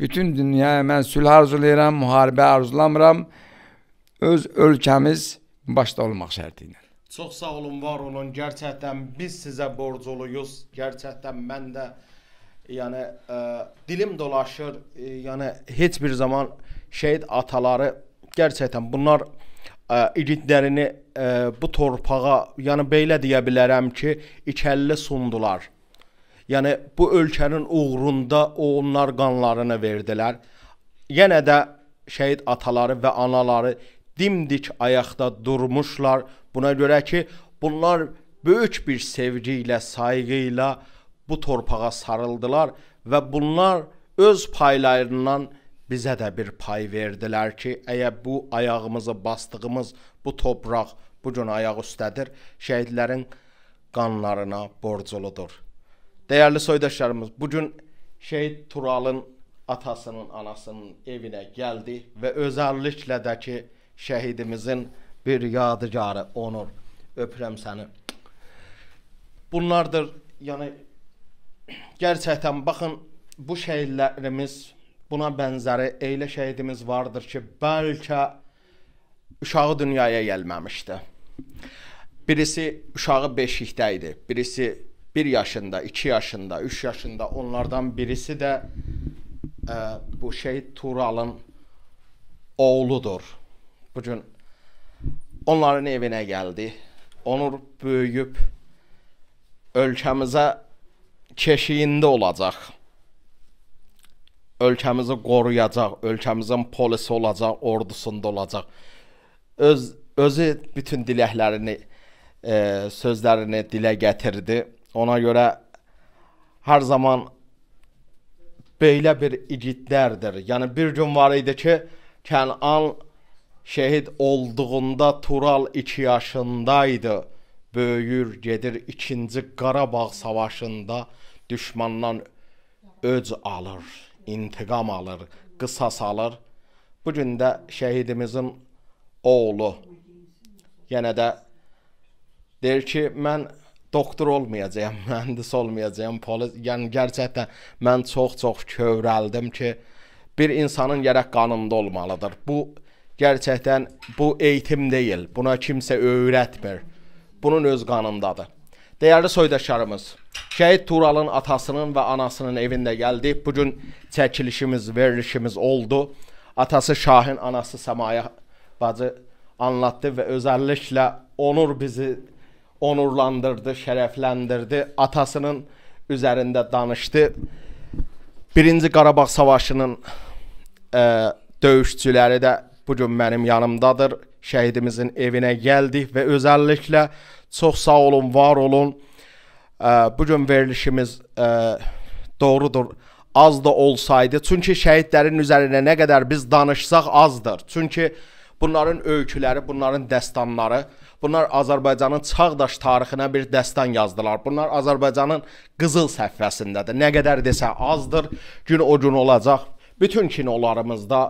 Bütün dünyaya mən sülh arzulayıram, müharibə arzulamıram. Öz ölkəmiz başda olmaq şərti ilə. Çox sağ olun, var olun. Gerçəkdən biz sizə borcluyuz. Gerçəkdən mən də yəni ə, e, dilim dolaşır. E, yəni heç bir zaman şəhid ataları gerçəkdən bunlar ə, igidlərini ə, bu torpağa, yəni belə deyə bilərəm ki, ikəlli sundular. Yəni bu ölkənin uğrunda onlar qanlarını verdilər. Yenə də şəhid ataları və anaları dimdik ayaqda durmuşlar. Buna görə ki, bunlar böyük bir sevgi ilə, sayğı ilə bu torpağa sarıldılar və bunlar öz paylarından bizə də bir pay verdilər ki, əgər bu ayağımızı basdığımız bu torpaq bu gün ayaq üstədir, şəhidlərin qanlarına borcludur. Dəyərli soydaşlarımız, bu gün şəhid Turalın atasının, anasının evinə gəldi və özəlliklə də ki, şəhidimizin bir yadigarı onur. Öpürəm səni. Bunlardır, yəni gerçəkdən baxın bu şəhidlərimiz buna bənzəri elə şəhidimiz vardır ki, bəlkə uşağı dünyaya gəlməmişdi. Birisi uşağı beşikdə idi, birisi 1 yaşında, 2 yaşında, 3 yaşında onlardan birisi də ə, e, bu şəhid Turalın oğludur. Bu gün onların evinə gəldi. Onur böyüyüb ölkəmizə keşiyində olacaq ölkəmizi qoruyacaq, ölkəmizin polisi olacaq, ordusunda olacaq. Öz özü bütün diləklərini, e, sözlərini dilə gətirdi. Ona görə hər zaman belə bir igidlərdir. Yəni bir gün var idi ki, Kənan şəhid olduğunda Tural 2 yaşındaydı. Böyüyür, gedir 2-ci Qarabağ savaşında düşmandan öc alır intiqam alır, qisas alır. Bu gün də şəhidimizin oğlu yenə də deyir ki, mən doktor olmayacağam, mühəndis olmayacağam, polis, yəni gerçəkdən mən çox-çox kövrəldim ki, bir insanın gərək qanında olmalıdır. Bu gerçəkdən bu eğitim deyil. Buna kimsə öyrətmir. Bunun öz qanındadır. Dəyərli soydaşlarımız, şəhid Turalın atasının və anasının evində gəldik. Bu gün çəkilişimiz, verilişimiz oldu. Atası Şahin, anası Səmaya bacı anlattı və özəlliklə onur bizi onurlandırdı, şərəfləndirdi. Atasının üzərində danışdı. Birinci Qarabağ savaşının ə, e, döyüşçüləri də bu gün mənim yanımdadır. Şəhidimizin evinə gəldik və özəlliklə Çox sağ olun, var olun. Bu gün verilişimiz doğrudur. Az da olsaydı. Çünki şəhidlərin üzərinə nə qədər biz danışsaq azdır. Çünki bunların öyküləri, bunların dəstanları, bunlar Azərbaycanın çağdaş tarixinə bir dəstan yazdılar. Bunlar Azərbaycanın qızıl səhifəsindədir. Nə qədər desə azdır. Gün o gün olacaq. Bütün kinolarımızda,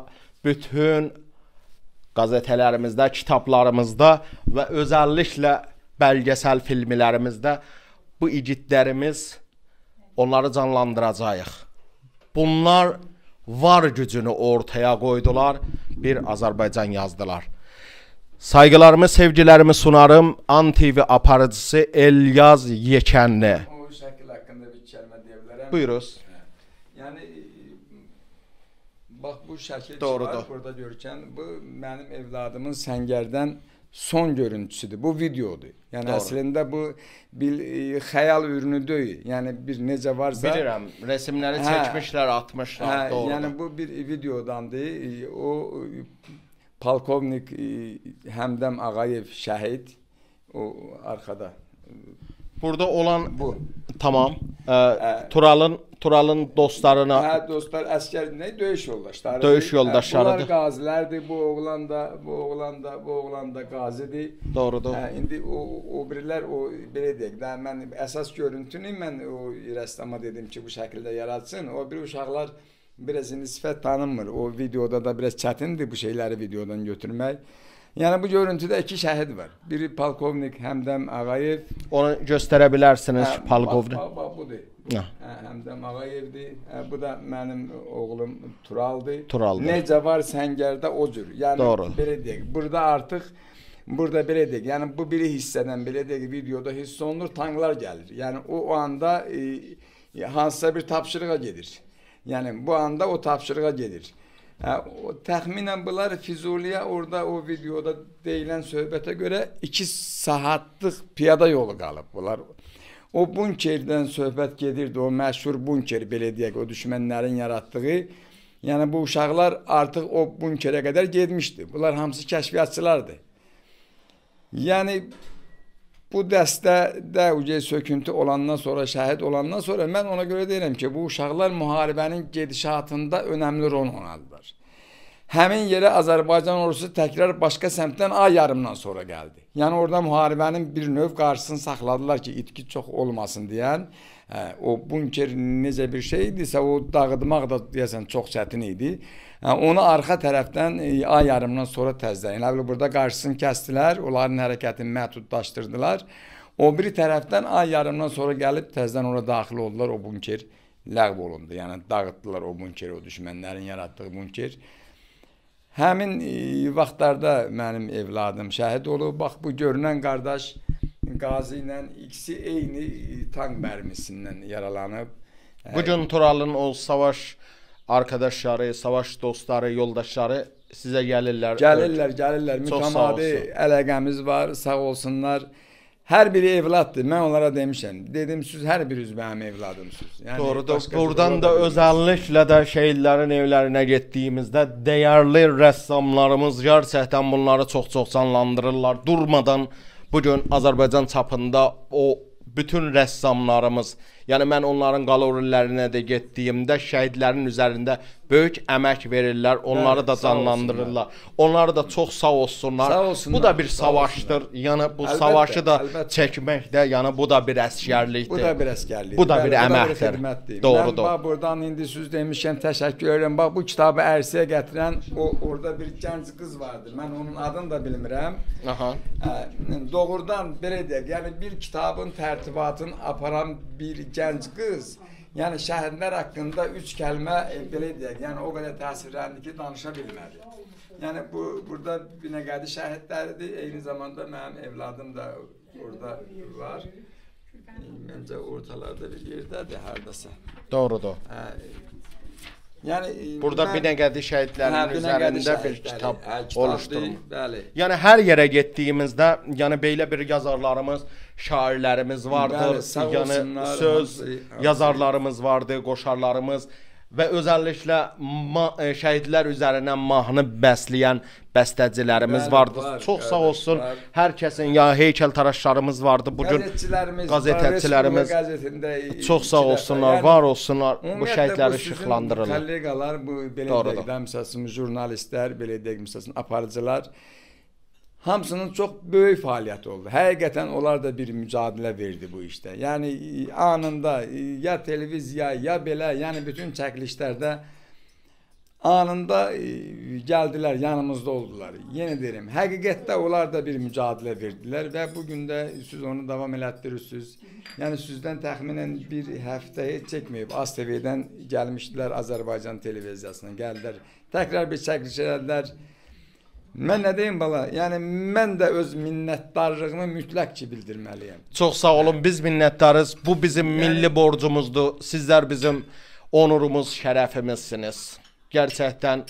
bütün qəzetələrimizdə, kitablarımızda və özəlliklə bəlgəsəl filmlərimizdə bu igidlərimiz onları canlandıracağıq. Bunlar var gücünü ortaya qoydular, bir Azərbaycan yazdılar. Saygılarımı, sevgilərimi sunarım. An TV aparıcısı Elyaz Yekənli. O şəkil haqqında bir kəlmə deyə bilərəm. Buyuruz. Yəni Bax bu şəkil Doğrudur. var burada görkən. Bu mənim evladımın səngərdən son görüntüsüdür. Bu videodur. Yəni Doğru. əslində e, bu bir e, xəyal ürünü deyil. Yəni bir necə varsa bilirəm, rəsmləri hə, çəkmişlər, atmışlar, hə, doğru. Yəni bu bir videodandır. O e, polkovnik e, Həmdəm Ağayev şəhid o arxada. Burada olan bu tamam. Ə, ə, Turalın Turalın dostlarına. Hə, dostlar əsgər nə döyüş yoldaşları. Döyüş yoldaşlarıdır. Hə, bunlar qazilərdir. Bu oğlan da, bu oğlan da, bu oğlan da qazidir. Doğrudur. Hə, indi o o birilər o belə deyək də mən əsas görüntünü mən o rəssama dedim ki, bu şəkildə yaratsın. O bir uşaqlar biraz indi sifət tanınmır. O videoda da biraz çətindir bu şeyləri videodan götürmək. Yəni bu görüntüdə iki şəhid var. Biri polkovnik Həmdəm Ağayev. Onu göstərə bilərsiniz hə, polkovnik. Bax, bax budur. Hə, Həmdəm Ağayevdir. Hə, bu da mənim oğlum Turaldır. Turaldır. Necə var səngərdə o cür. Yəni Doğru. belə deyək. Burada artıq burada belə deyək. Yəni bu biri hissədən belə deyək videoda hiss olunur, tanklar gəlir. Yəni o, o anda e, hansısa bir tapşırığa gedir. Yəni bu anda o tapşırığa gedir. Hə, o, təxminən bunlar Füzuliyə orada o videoda deyilən söhbətə görə 2 saatlıq piyada yolu qalıb bunlar. O bunkerdən söhbət gedirdi, o məşhur bunker belə deyək, o düşmənlərin yaratdığı. Yəni bu uşaqlar artıq o bunkerə qədər getmişdi. Bunlar hamısı kəşfiyyatçılardı. Yəni bu dəstədə uca söküntü olandan sonra, şəhid olandan sonra mən ona görə deyirəm ki, bu uşaqlar müharibənin gedişatında önəmli rol oynadılar. Həmin yerə Azərbaycan ordusu təkrar başqa səmtdən ay yarımdan sonra gəldi. Yəni orada müharibənin bir növ qarşısını saxladılar ki, itki çox olmasın deyən. Hə, o bunker necə bir şey idisə, o dağıtmaq da deyəsən çox çətin idi. Hə, onu arxa tərəfdən e, ay yarımdan sonra təzdən. Elə bil burada qarşısını kəsdilər, onların hərəkətini məhdudlaşdırdılar. O biri tərəfdən ay yarımdan sonra gəlib təzdən ora daxil oldular o bunker ləğv olundu. Yəni dağıtdılar o bunkeri, o düşmənlərin yaratdığı bunker. Həmin e, vaxtlarda mənim evladım şəhid olub. Bax bu görünən qardaş Gazinin ikisi eyni e, tank mermisinden yaralanıp e, Bu gün Toralının o savaş arkadaşları, savaş dostları, yoldaşları size gəlirlər. Gəlirlər, evet. gəlirlər. Mütəmadi əlaqəmiz var. Sağ olsunlar. Her biri evladdır. Ben onlara demişim. Dedim siz her biriniz benim evladımsınız. Yani Doğrudur. Buradan da özellikle de şehirlerin evlerine gittiğimizde değerli ressamlarımız gerçekten bunları çok çok sanlandırırlar Durmadan bu gün Azərbaycan çapında o bütün rəssamlarımız, yəni mən onların qalorilərinə də getdiyimdə şəhidlərin üzərində böyük əmək verirlər, onları Bəli, da canlandırırlar. Onları da çox sağ olsunlar. Sağ olsunlar. Bu da bir savaşdır. Yəni bu əlbəttə, savaşı da əlbəttə. çəkmək də, yəni bu da bir əsgərlikdir. Bu da bir əsgərlikdir. Bu da bir əməkdir. Doğrudur. Mən bax buradan indi söz demişəm, təşəkkür edirəm. Bax bu kitabı ərsəyə gətirən o orada bir gənc qız vardır. Mən onun adını da bilmirəm. Aha. Ə, doğrudan belə deyək, yəni bir kitabın tərtibatını aparan bir gənc qız Yani şəhidlər hakkında üç kelime e, belə deyək, yəni o kadar təsirləndi ki, danışa Yani bu burada bir Binəqədi şəhidləridir, Aynı zamanda mənim evladım da orada var. Bence ortalarda bir yerde yerdədir hardasa. Doğru Hə, Yəni e, burada mən, bir nə qədi şəhidlərin üzərində bir kitab, ə, kitab oluşdurulub. Bəli. Yəni hər yerə getdiyimizdə, yəni belə bir yazarlarımız, şairlərimiz vardı, bəli, yəni olsunlar, söz yazarlarımız vardı, qoşarlarımız, və özəlliklə e, şəhidlər üzərinə mahnı bəsləyən bəstəcilərimiz bəli, vardı. Var, Çox sağ olsun var. hər kəsin ya heykəltaraşlarımız vardı. Bu gün qəzetəçilərimiz Çox sağ olsunlar, yəni, var olsunlar. Bu şəhidləri işıqlandırırlar. Kolleqalar bu belə deyək, dəmsəsimiz jurnalistlər, belə deyək, məsələn aparıcılar hamısının çox böyük fəaliyyəti oldu. Həqiqətən onlar da bir mücadilə verdi bu işdə. Yəni e, anında e, ya televiziya, ya belə, yəni bütün çəkilişlərdə anında e, gəldilər, yanımızda oldular. Yenə deyirəm, həqiqətdə onlar da bir mücadilə verdilər və bu gün də siz onu davam elətdirirsiniz. Yəni sizdən təxminən bir həftə heç çəkməyib ASTV-dən gəlmişdilər Azərbaycan televiziyasına, gəldilər. Təkrar bir çəkilişlər Mən nə deyim bala? Yəni mən də öz minnətdarlığımı mütləq ki bildirməliyəm. Çox sağ olun. Biz minnətdarız. Bu bizim yəni, milli borcumuzdur. Sizlər bizim onurumuz, şərəfimizsiniz. Gerçəkdən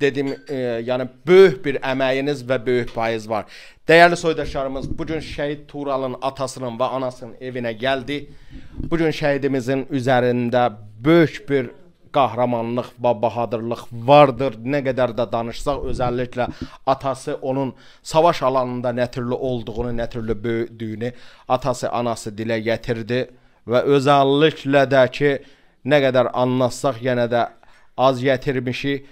dedim, e, yəni böyük bir əməyiniz və böyük payız var. Dəyərli soydaşlarımız, bu gün şəhid Turalın atasının və anasının evinə gəldi. Bu gün şəhidimizin üzərində böyük bir qəhrəmanlıq və bahadırlıq vardır. Nə qədər də danışsaq, özəlliklə atası onun savaş alanında nətirli olduğunu, nətirli böyüdüyünü atası, anası dilə gətirdi və özəlliklə də ki, nə qədər anlatsaq yenə də az gətirmişik.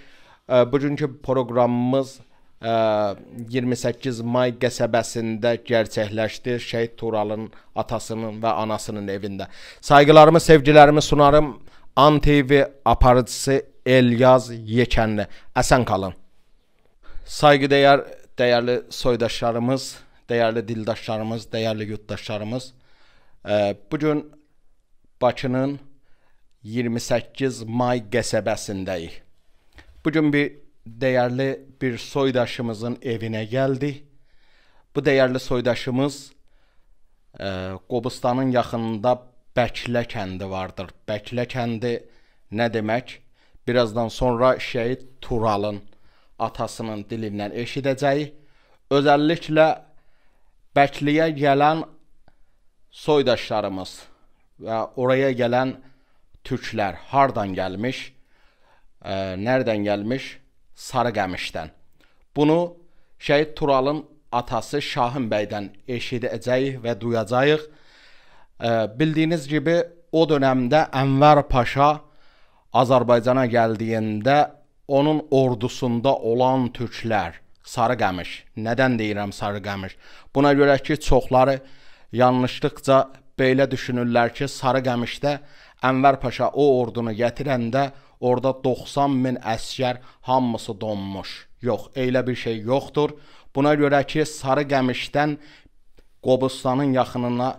Bugünkü proqramımız 28 may qəsəbəsində gerçəkləşdi. Şəhid Turalın atasının və anasının evində. Sayğılarımı, sevgilərimi sunarım. ANTV aparıcısı Elyaz Yekənli. Əsən qalın. Saygıdəyər dəyərli soydaşlarımız, dəyərli dildaşlarımız, dəyərli yurtdaşlarımız, e, bu gün Bakının 28 may qəsəbəsindəyik. Bu gün bir dəyərli bir soydaşımızın evinə gəldik. Bu dəyərli soydaşımız e, Qobustanın yaxınında Bəklə kəndi vardır. Bəklə kəndi nə demək? Birazdan sonra şəhid Turalın atasının dilindən eşidəcəyi özəlliklə Bəkliyə gələn soydaşlarımız və oraya gələn türklər hardan gəlmiş? E, Nərdən gəlmiş? Sarıqəmişdən. Bunu şəhid Turalın atası Şahin bəydən eşidəcəyik və duyacağıq. Bildiyiniz kimi o dönəmdə Ənvər Paşa Azərbaycana gəldiyində onun ordusunda olan türklər Sarıqəmiş. Nədən deyirəm Sarıqəmiş? Buna görə ki, çoxları yanlışlıqca belə düşünürlər ki, Sarıqəmişdə Ənvər Paşa o ordunu gətirəndə orada 90 min əsgər hamısı donmuş. Yox, elə bir şey yoxdur. Buna görə ki, Sarıqəmişdən Qobustanın yaxınına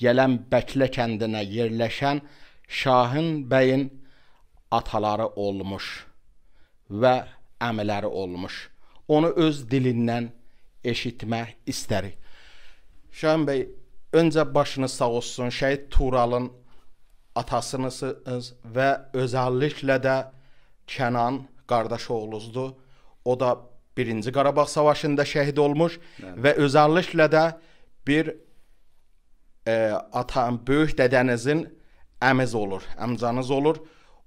gələn Bəklə kəndinə yerləşən Şahin bəyin ataları olmuş və əmiləri olmuş. Onu öz dilindən eşitmək istərik. Şahin bəy, öncə başınız sağ olsun. Şəhid Turalın atasınızsınız və özəlliklə də Kənan qardaş oğluzdur. O da 1-ci Qarabağ savaşında şəhid olmuş Bəli. və özəlliklə də bir e, atam, böyük dədənizin əmiz olur, əmcanız olur.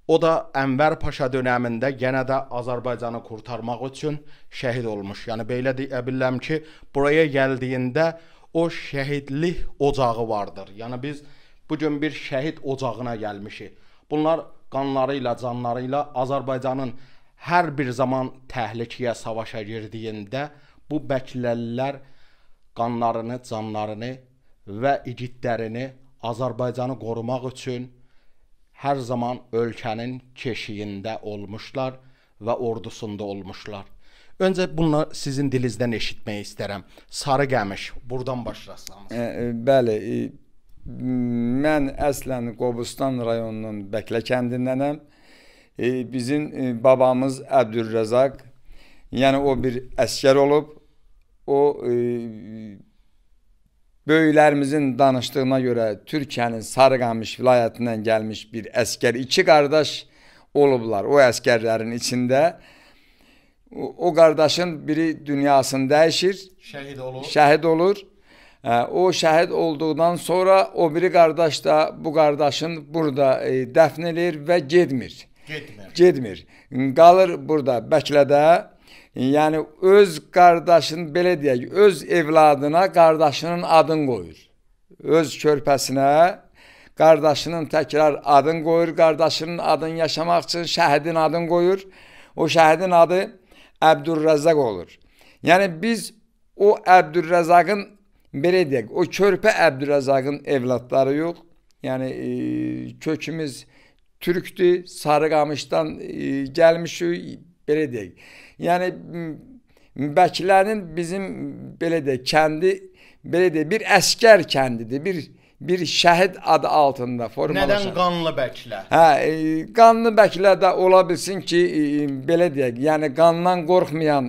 O da Ənvər Paşa dövründə yenə də Azərbaycanı qurtarmaq üçün şəhid olmuş. Yəni belə deyə bilərəm ki, buraya gəldiyində o şəhidlik ocağı vardır. Yəni biz bu gün bir şəhid ocağına gəlmişik. Bunlar qanları ilə, canları ilə Azərbaycanın hər bir zaman təhlükəyə, savaşa girdiyində bu bəkləllər qanlarını, canlarını və igidlərini Azərbaycanı qorumaq üçün hər zaman ölkənin keşiyində olmuşlar və ordusunda olmuşlar. Öncə bunu sizin dilinizdən eşitmək istərəm. Sarı qəmiş, burdan başlasanız. E, e, bəli, e, mən əslən Qobustan rayonunun Bəklə kəndindənəm. E, bizim e, babamız Əbdülrəzaq, yəni o bir əskər olub. O e, Böyüklərimizin danışdığına görə Türkiyənin Sarıqamış vilayətindən gəlmiş bir əskər, iki qardaş olublar o əskərlərin içində. O, o qardaşın biri dünyasını dəyişir. Şəhid olur. Şəhid olur. Hə, o şəhid olduqdan sonra o biri qardaş da bu qardaşın burada e, dəfn eləyir və getmir. Getmir. Getmir. Qalır burada Bəklədə Yəni öz qardaşın belə deyək, öz evladına qardaşının adını qoyur. Öz körpəsinə qardaşının təkrar adını qoyur, qardaşının adını yaşamaq üçün şəhidin adını qoyur. O şəhidin adı Əbdürrəzzaq olur. Yəni biz o Əbdürrəzzaqın belə deyək, o körpə Əbdürrəzzaqın evladları yox. Yəni e, kökümüz türkdür, Sarıqamışdan e, gəlmişik, belə deyək. Yəni Bəklərin bizim belə də kəndi belə də bir əskər kəndidir. Bir bir şəhid adı altında formalaşan. Nədən qanlı bəklə? Hə, e, qanlı bəklə də ola bilsin ki, e, belə deyək, yəni qandan qorxmayan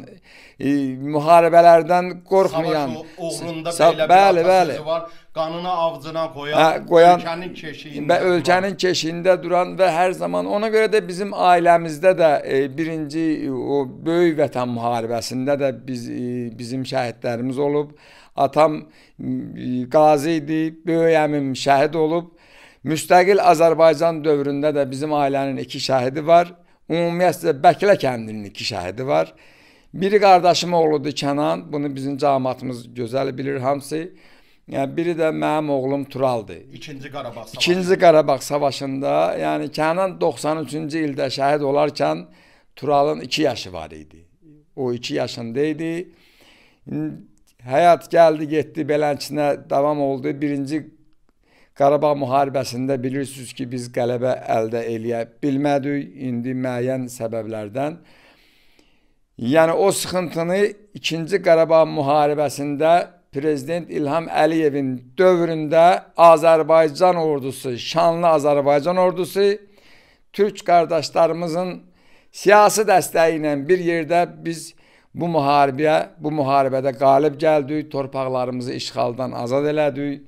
e, müharibələrdən qorxmayan, savaş uğrunda sa belə bəli, bir bəli. var. Qanını avcına qoyan, hə, qoyan ölkənin keşiyində və ölkənin keşiyində duran və hər zaman ona görə də bizim ailəmizdə də e, birinci o böyük vətən müharibəsində də biz e, bizim şəhidlərimiz olub. Atam e, qazi idi, böyük əmim şəhid olub. Müstəqil Azərbaycan dövründə də bizim ailənin iki şəhidi var. Ümumiyyətlə Bəklə kəndinin iki şəhidi var. Biri qardaşım oğludur Kənan, bunu bizim cəmiyyətimiz gözəl bilir hamısı. Yəni biri də mənim oğlum Turaldır. İkinci Qarabağ savaşı. İkinci Qarabağ savaşında, yəni Kənan 93-cü ildə şəhid olarkən Turalın 2 yaşı var idi. O 2 yaşında idi. Həyat gəldi, getdi, belənçinə davam oldu. Birinci Qarabağ müharibəsində bilirsiniz ki, biz qələbə əldə eləyə bilmədik indi müəyyən səbəblərdən. Yəni o sıxıntını 2-ci Qarabağ müharibəsində prezident İlham Əliyevin dövründə Azərbaycan ordusu, şanlı Azərbaycan ordusu türk qardaşlarımızın siyasi dəstəyi ilə bir yerdə biz bu müharibəyə, bu müharibədə qalib gəldik, torpaqlarımızı işğaldan azad elədik.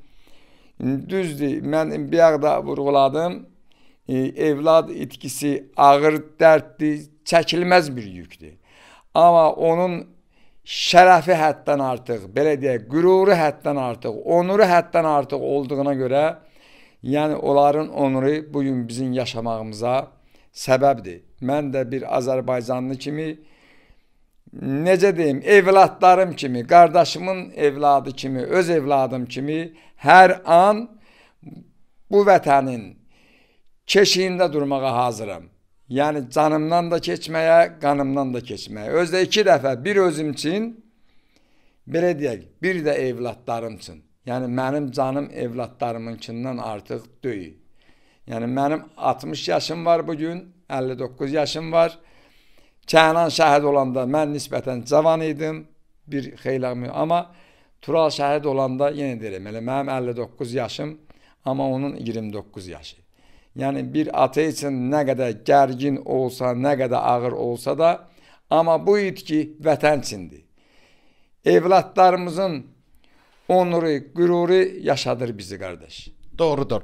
Düzdür, mən bayaq da vurğuladım. E, evlad itkisi ağır dərddir, çəkilməz bir yükdür. Amma onun şərəfi həddən artıq, belə deyək, qüruru həddən artıq, onuru həddən artıq olduğuna görə, yəni onların onuru bu gün bizim yaşamağımıza səbəbdir. Mən də bir Azərbaycanlı kimi necə deyim, evladlarım kimi, qardaşımın evladı kimi, öz evladım kimi hər an bu vətənin keşiyində durmağa hazıram. Yəni canımdan da keçməyə, qanımdan da keçməyə. Özdə 2 dəfə bir özüm üçün belə deyək, bir də övladlarım üçün. Yəni mənim canım övladlarımınkindən artıq döyür. Yəni mənim 60 yaşım var bu gün, 59 yaşım var. Kənan şəhid olanda mən nisbətən cavan idim, bir xeyli amma Tural şəhid olanda yenə deyirəm, elə mənim 59 yaşım, amma onun 29 yaşı. Yəni bir ata üçün nə qədər gərgin olsa, nə qədər ağır olsa da, amma bu itki vətən içindir. Evlatlarımızın onuru, qüruru yaşadır bizi qardaş. Doğrudur.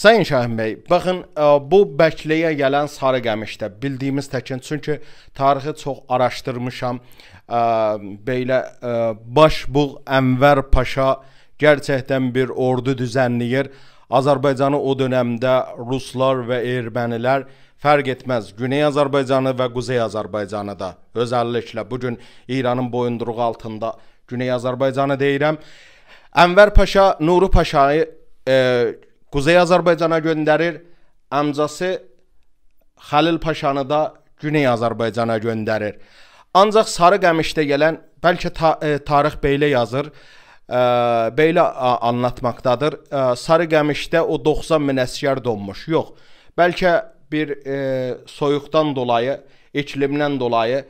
Sayın Şahin bəy, baxın e, bu Bəkliyə gələn sarı qəmişdə bildiyimiz təkin çünki tarixi çox araşdırmışam. E, Belə e, Başbuğ Ənvər Paşa gerçəkdən bir ordu düzənləyir. Azərbaycanı o dönəmdə ruslar və ermənilər fərq etməz. Güney Azərbaycanı və Quzey Azərbaycanı da özəlliklə bu gün İranın boyunduruğu altında Güney Azərbaycanı deyirəm. Ənvər Paşa Nuru Paşanı e, Quzey Azərbaycana göndərir. Amcası Xəlil Paşanı da Güney Azərbaycana göndərir. Ancaq Sarı Qəmişdə gələn bəlkə ta, e, Tarix Beylə yazır ə, belə ə, anlatmaqdadır. Ə, sarı qəmişdə o 90 min əsgər donmuş. Yox. Bəlkə bir ə, e, soyuqdan dolayı, iqlimdən dolayı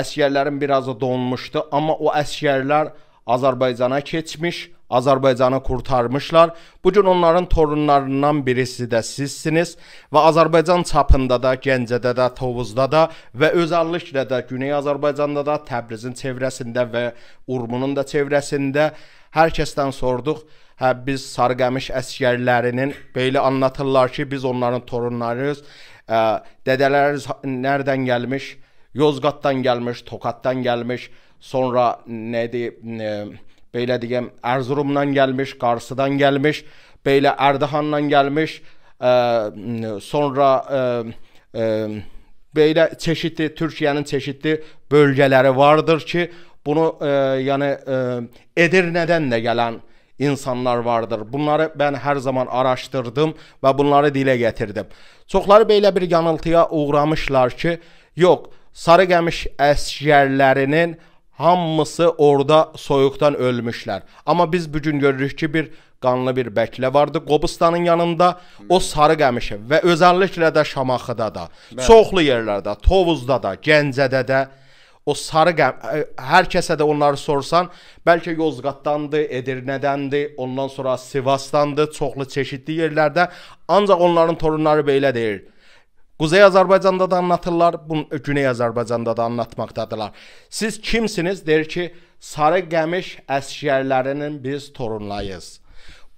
əsgərlərin biraz donmuşdu, amma o əsgərlər Azərbaycana keçmiş Azərbaycanı qurtarmışlar. Bu gün onların torunlarından birisi də sizsiniz və Azərbaycan çapında da, Gəncədə də, Tovuzda da və özəlliklə də Güney Azərbaycanda da, Təbrizin çevrəsində və Urmunun da çevrəsində hər kəsdən sorduq. Hə biz sarıqamış əskərlərinin belə anlatırlar ki, biz onların torunlarıyıq. Dədələrimiz nədən gəlmiş? Yozqatdan gəlmiş, Tokatdan gəlmiş. Sonra nədir? Ə, belə deyim, Ərzurumdan gəlmiş, Qarsıdan gəlmiş, belə Ərdahandan gəlmiş, ə, e, sonra ə, e, ə, e, belə çeşidli Türkiyənin çeşidli bölgələri vardır ki, bunu ə, yəni ə, Edirnədən də gələn insanlar vardır. Bunları mən hər zaman araşdırdım və bunları dilə gətirdim. Çoxları belə bir yanıltıya uğramışlar ki, yox, sarı qəmiş əsgərlərinin hamısı orada soyuqdan ölmüşlər. Amma biz bu gün görürük ki, bir qanlı bir bəklə vardı Qobustanın yanında, o sarı qəmişi və özəlliklə də Şamaxıda da, Bəli. çoxlu yerlərdə, Tovuzda da, Gəncədə də o sarı qəm hər kəsə də onları sorsan, bəlkə Yozgatdandı, Edirnədəndi, ondan sonra Sivasdandı, çoxlu çeşidli yerlərdə, ancaq onların torunları belə deyir. Quzey Azərbaycanda da anlatırlar, bunu Güney Azərbaycanda da anlatmaqdadılar. Siz kimsiniz? Deyir ki, sarı qəmiş əsgərlərinin biz torunlayız.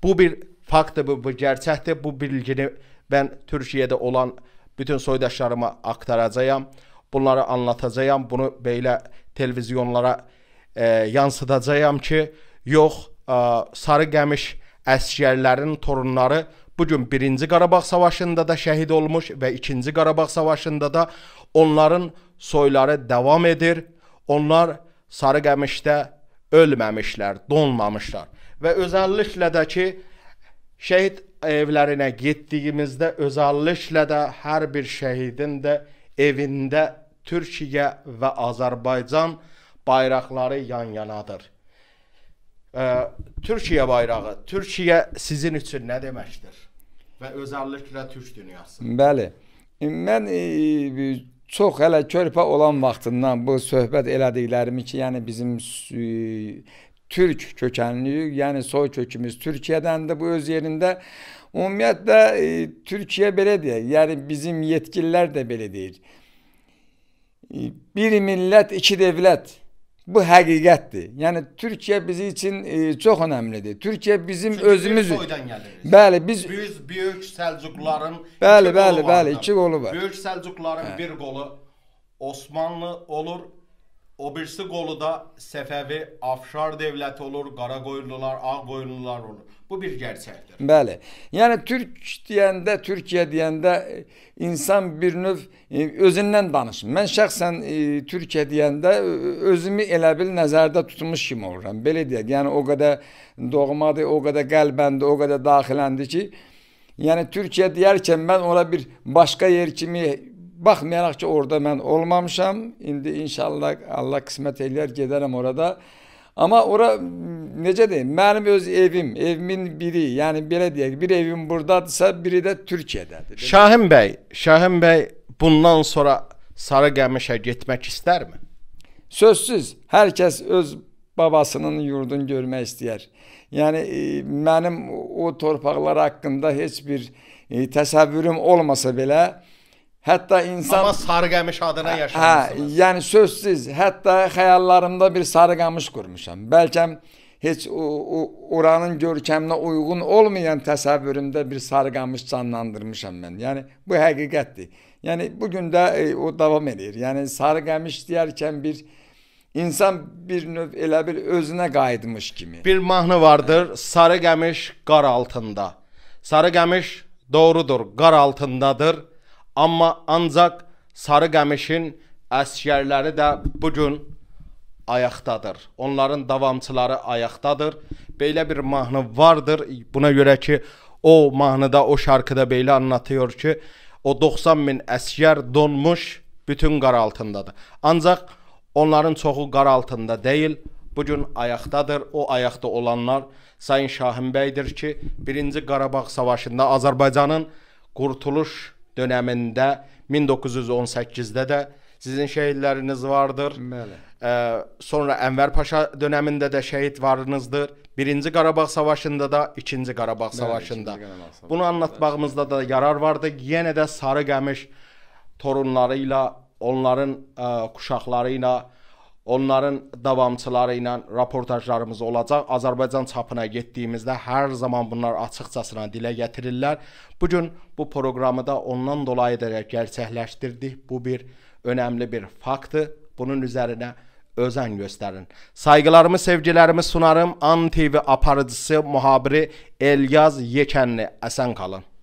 Bu bir faktdır, bu, bu gerçəkdir. Bu bilgini mən Türkiyədə olan bütün soydaşlarıma aktaracağam. Bunları anlatacağam. Bunu belə televizyonlara e, yansıdacağam ki, yox, ə, e, sarı qəmiş əsgərlərin torunları Bu gün 1-ci Qarabağ savaşında da şəhid olmuş və 2-ci Qarabağ savaşında da onların soyları davam edir. Onlar Sarıqəmişdə ölməmişlər, donmamışlar. Və özəlliklə də ki, şəhid evlərinə getdiyimizdə özəlliklə də hər bir şəhidin də evində Türkiyə və Azərbaycan bayraqları yan-yanadır. Türkiyə bayrağı, Türkiyə sizin üçün nə deməkdir? və özəlliklə türk dünyası. Bəli. Mən e, e, çox hələ körpə olan vaxtından bu söhbət elədiklərimi ki, yəni bizim e, türk kökənliyik, yəni soy kökümüz Türkiyədəndir bu öz yerində. Ümumiyyətlə e, Türkiye belə deyir. Yəni bizim yetkililer de belə deyir. Bir millet iki devlet. Bu həqiqətdir. Yəni Türkiyə bizi üçün e, çox önəmlidir. Türkiyə bizim Çünki özümüz Bəli, biz biz böyük Səlcuqların Bəli, bəli, bəli, iki qolu var. Böyük Səlcuqların hə. bir qolu Osmanlı olur, O birisi qolu da Səfəvi Afşar dövləti olur, Qaraqoyunlular, Ağqoyunlular olur. Bu bir gerçəkdir. Bəli. Yəni Türk deyəndə, Türkiyə deyəndə e, insan bir növ e, özündən danışır. Mən şəxsən e, Türkiyə deyəndə e, özümü elə bil nəzərdə tutmuş kimi oluram. Belə deyək. Yəni o qədər doğmadır, o qədər qəlbəndir, o qədər daxiləndir ki, yəni Türkiyə deyərkən mən ona bir başqa yer kimi Baxmayaraq ki, orada mən olmamışam. İndi inşallah Allah qismət eləyər gedərəm orada. Amma ora necə deyim, mənim öz evim, evimin biri, yəni belə deyək, bir evim burdadırsa, biri də Türkiyədədir. Şahin bəy, Şahin bəy bundan sonra Sarıqamışa getmək istərmi? Sözsüz, hər kəs öz babasının yurdunu görmək istəyər. Yəni e, mənim o torpaqlar haqqında heç bir e, təsəvvürüm olmasa belə, Hətta insan Amma sarıqamış adına yaşamısınız. Hə, yəni sözsüz, hətta xəyallarımda bir sarıqamış qurmuşam. Bəlkə heç o, o oranın görkəminə uyğun olmayan təsəvvürümdə bir sarıqamış canlandırmışam mən. Yəni bu həqiqətdir. Yəni bu gün də e, o davam edir. Yəni sarıqamış deyərkən bir İnsan bir növ elə bil özünə qayıtmış kimi. Bir mahnı vardır, sarı qəmiş qar altında. Sarı qəmiş doğrudur, qar altındadır. Amma ancaq Sarı Qəmişin əskərləri də bu gün ayaqdadır. Onların davamçıları ayaqdadır. Belə bir mahnı vardır. Buna görə ki, o mahnıda, o şarkıda belə anlatıyor ki, o 90 min əskər donmuş bütün qar altındadır. Ancaq onların çoxu qar altında deyil. Bu gün ayaqdadır. O ayaqda olanlar Sayın Şahin bəydir ki, 1-ci Qarabağ savaşında Azərbaycanın qurtuluş dönəmində 1918-də də sizin şəhidləriniz vardır. Bəli. Ə, sonra Ənvər Paşa dönəmində də şəhid varınızdır. Birinci Qarabağ savaşında da, ikinci Qarabağ Bəli, savaşında. İkinci Qarabağ savaşında. Bunu anlatmağımızda da yarar vardı. Yenə də Sarı Qəmiş torunları ilə, onların ə, quşaqları ilə onların davamçıları ilə raportajlarımız olacaq. Azərbaycan çapına getdiyimizdə hər zaman bunlar açıqcasına dilə gətirirlər. Bu gün bu proqramı da ondan dolayı da gerçəkləşdirdik. Bu bir önəmli bir faktdır. Bunun üzərinə özen gösterin. Saygılarımı, sevgilerimi sunarım. An TV aparıcısı, muhabiri Elyaz Yekenli. Esen kalın.